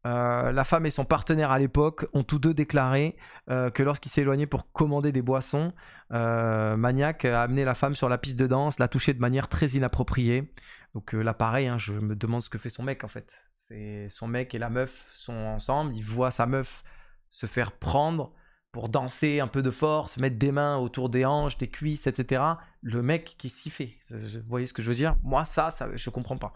Euh, la femme et son partenaire à l'époque ont tous deux déclaré euh, que lorsqu'il s'est éloigné pour commander des boissons, euh, maniaque a amené la femme sur la piste de danse, l'a touchée de manière très inappropriée. Donc là, pareil, hein, je me demande ce que fait son mec en fait. C'est son mec et la meuf sont ensemble, il voit sa meuf se faire prendre pour danser un peu de force, mettre des mains autour des hanches, des cuisses, etc. Le mec qui s'y fait. Vous voyez ce que je veux dire Moi, ça, ça, je comprends pas.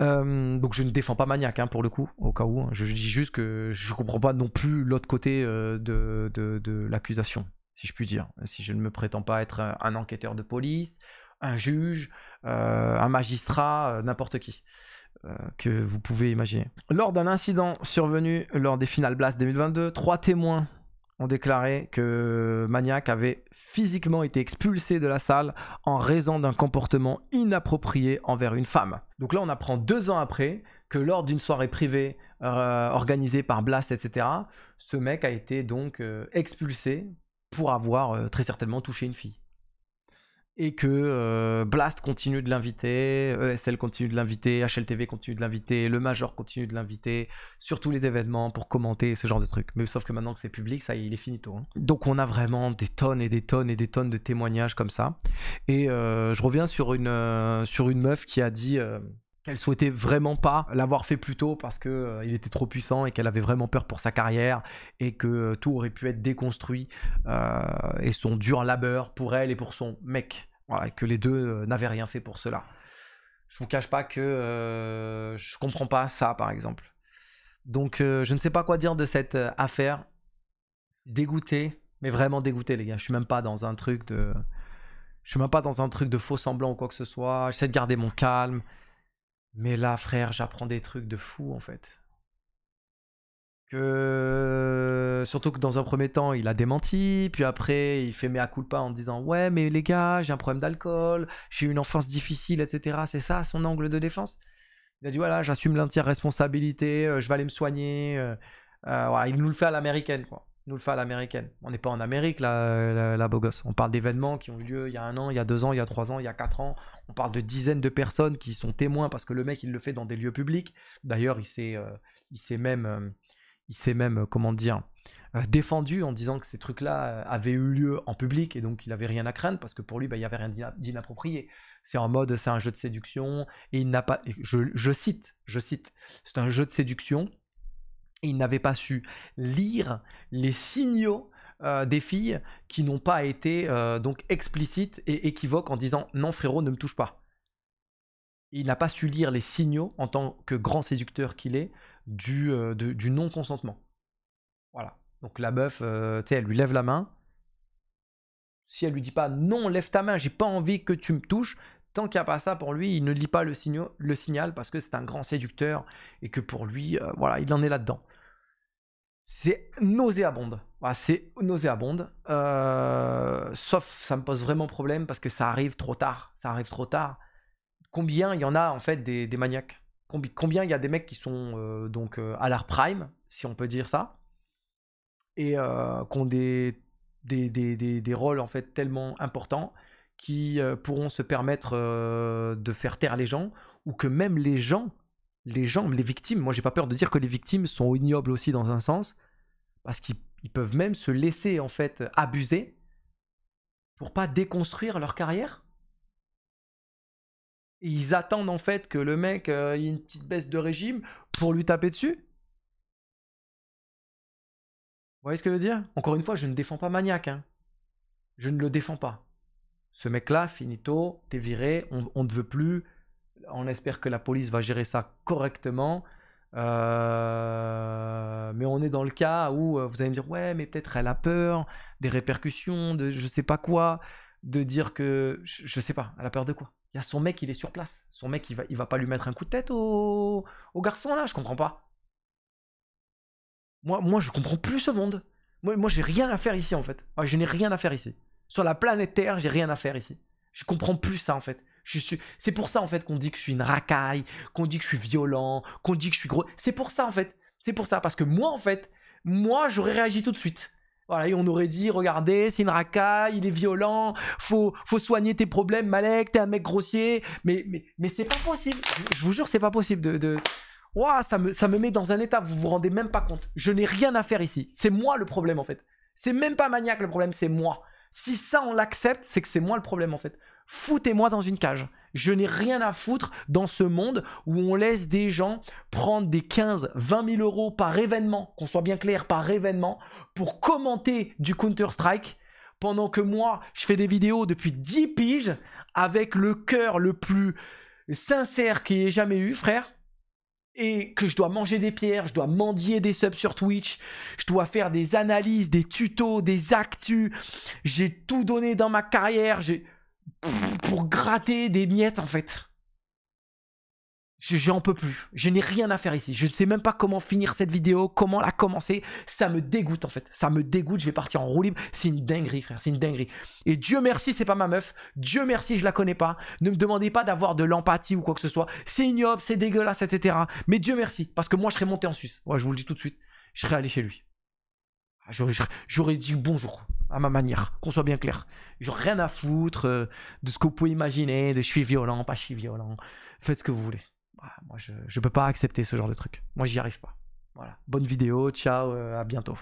Euh, donc je ne défends pas Maniac hein, pour le coup, au cas où. Hein. Je dis juste que je ne comprends pas non plus l'autre côté euh, de, l'accusation, si je puis dire. Si je ne me prétends pas être un, enquêteur de police, un juge, euh, un magistrat, n'importe qui que vous pouvez imaginer. Lors d'un incident survenu lors des finales Blast 2022, trois témoins déclaré que Maniac avait physiquement été expulsé de la salle en raison d'un comportement inapproprié envers une femme. Donc là, on apprend deux ans après que lors d'une soirée privée euh, organisée par Blast, etc., ce mec a été donc euh, expulsé pour avoir euh, très certainement touché une fille et que euh, Blast continue de l'inviter, ESL continue de l'inviter, HLTV continue de l'inviter, le Major continue de l'inviter sur tous les événements pour commenter ce genre de trucs. Mais sauf que maintenant que c'est public, ça il est finito. tôt. Hein. Donc on a vraiment des tonnes et des tonnes et des tonnes de témoignages comme ça. Et euh, je reviens sur une, euh, sur une meuf qui a dit qu'elle souhaitait vraiment pas l'avoir fait plus tôt parce qu'il était trop puissant et qu'elle avait vraiment peur pour sa carrière et que tout aurait pu être déconstruit et son dur labeur pour elle et pour son mec que les deux euh, n'avaient rien fait pour cela. Je vous cache pas que euh, je comprends pas ça, par exemple. Donc, euh, je ne sais pas quoi dire de cette affaire. Dégoûté, mais vraiment dégoûté, les gars. Je suis même pas dans un truc de, je suis même pas dans un truc de faux semblant ou quoi que ce soit. J'essaie de garder mon calme. Mais là, frère, j'apprends des trucs de fou, en fait. Euh, surtout que dans un premier temps il a démenti, puis après il fait mea culpa en disant ouais mais les gars j'ai un problème d'alcool, j'ai une enfance difficile etc. C'est ça son angle de défense. Il a dit voilà j'assume l'entière responsabilité, euh, je vais aller me soigner. Euh, voilà, il nous le fait à l'américaine quoi. nous le fait à l'américaine. On n'est pas en Amérique là, là, beau gosse. On parle d'événements qui ont eu lieu il y a un an, il y a deux ans, il y a trois ans, il y a quatre ans. On parle de dizaines de personnes qui sont témoins parce que le mec il le fait dans des lieux publics. D'ailleurs il s'est il s'est même il s'est même, euh, comment dire, euh, défendu en disant que ces trucs-là euh, avaient eu lieu en public et donc il n'avait rien à craindre parce que pour lui, bah, il n'y avait rien d'inapproprié. C'est en mode, c'est un jeu de séduction et il n'a pas. Je, cite, je cite, c'est un jeu de séduction et il n'avait pas su lire les signaux des filles qui n'ont pas été donc explicites et équivoques en disant non frérot ne me touche pas. Il n'a pas su lire les signaux en tant que grand séducteur qu'il est euh, du, non-consentement. Voilà. Donc la meuf, euh, elle lui lève la main. Si elle lui dit pas non, lève ta main, j'ai pas envie que tu me touches, tant qu'il n'y a pas ça pour lui, il ne lit pas le, le signal parce que c'est un grand séducteur et que pour lui, euh, voilà, il en est là-dedans. C'est nauséabonde. c'est nauséabonde. sauf, ça me pose vraiment problème parce que ça arrive trop tard. Ça arrive trop tard. Combien il y en a en fait des maniaques combien il y a des mecs qui sont euh, donc euh, à l'art prime, si on peut dire ça, et euh, qui ont des des, des, des, des, rôles en fait tellement importants qui pourront se permettre de faire taire les gens, ou que même les gens, les gens, les victimes, moi j'ai pas peur de dire que les victimes sont ignobles aussi dans un sens, parce qu'ils peuvent même se laisser en fait abuser pour pas déconstruire leur carrière ils attendent en fait que le mec euh, ait une petite baisse de régime pour lui taper dessus Vous voyez ce que je veux dire Encore une fois, je ne défends pas Maniac. Hein. Je ne le défends pas. Ce mec-là, finito, t'es viré, on, ne veut plus. On espère que la police va gérer ça correctement. Euh, mais on est dans le cas où euh, vous allez me dire ouais mais peut-être elle a peur des répercussions de je sais pas quoi de dire que je, je sais pas elle a peur de quoi il y a son mec, il est sur place. Son mec, il va, va pas lui mettre un coup de tête au, au garçon là, je comprends pas. Moi, moi, je comprends plus ce monde. Moi, moi j'ai rien à faire ici en fait. je n'ai rien à faire ici. Sur la planète Terre, j'ai rien à faire ici. Je comprends plus ça en fait. Je suis... C'est pour ça en fait qu'on dit que je suis une racaille, qu'on dit que je suis violent, qu'on dit que je suis gros. C'est pour ça en fait. C'est pour ça parce que moi en fait, moi j'aurais réagi tout de suite on aurait dit, regardez, c'est une racaille, il est violent, faut, faut soigner tes problèmes, Malek, t'es un mec grossier. Mais, mais, mais c'est pas possible. Je vous jure, c'est pas possible de. de... ça, me, ça me met dans un état, vous vous rendez même pas compte. Je n'ai rien à faire ici. C'est moi le problème en fait. C'est même pas maniaque le problème, c'est moi. Si ça on l'accepte, c'est que c'est moi le problème en fait foutez-moi dans une cage. Je n'ai rien à foutre dans ce monde où on laisse des gens prendre des 15, 20 000 euros par événement, qu'on soit bien clair, par événement, pour commenter du Counter-Strike, pendant que moi, je fais des vidéos depuis 10 piges avec le cœur le plus sincère qu'il ait jamais eu, frère. Et que je dois manger des pierres, je dois mendier des subs sur Twitch, je dois faire des analyses, des tutos, des actus. J'ai tout donné dans ma carrière. J'ai pour gratter des miettes en fait. J'en peux plus. Je n'ai rien à faire ici. Je ne sais même pas comment finir cette vidéo, comment la commencer. Ça me dégoûte en fait. Ça me dégoûte. Je vais partir en roue libre. C'est une dinguerie, frère. C'est une dinguerie. Et Dieu merci, c'est pas ma meuf. Dieu merci, je la connais pas. Ne me demandez pas d'avoir de l'empathie ou quoi que ce soit. C'est ignoble, c'est dégueulasse, etc. Mais Dieu merci, parce que moi, je serais monté en Suisse. Ouais, je vous le dis tout de suite. Je serais allé chez lui. Ah, j'aurais dit bonjour à ma manière, qu'on soit bien clair. j'ai rien à foutre euh, de ce que vous pouvez imaginer, de je suis violent, pas je suis violent, faites ce que vous voulez. Bah, moi je, ne peux pas accepter ce genre de truc. Moi j'y arrive pas. Voilà. Bonne vidéo, ciao, euh, à bientôt.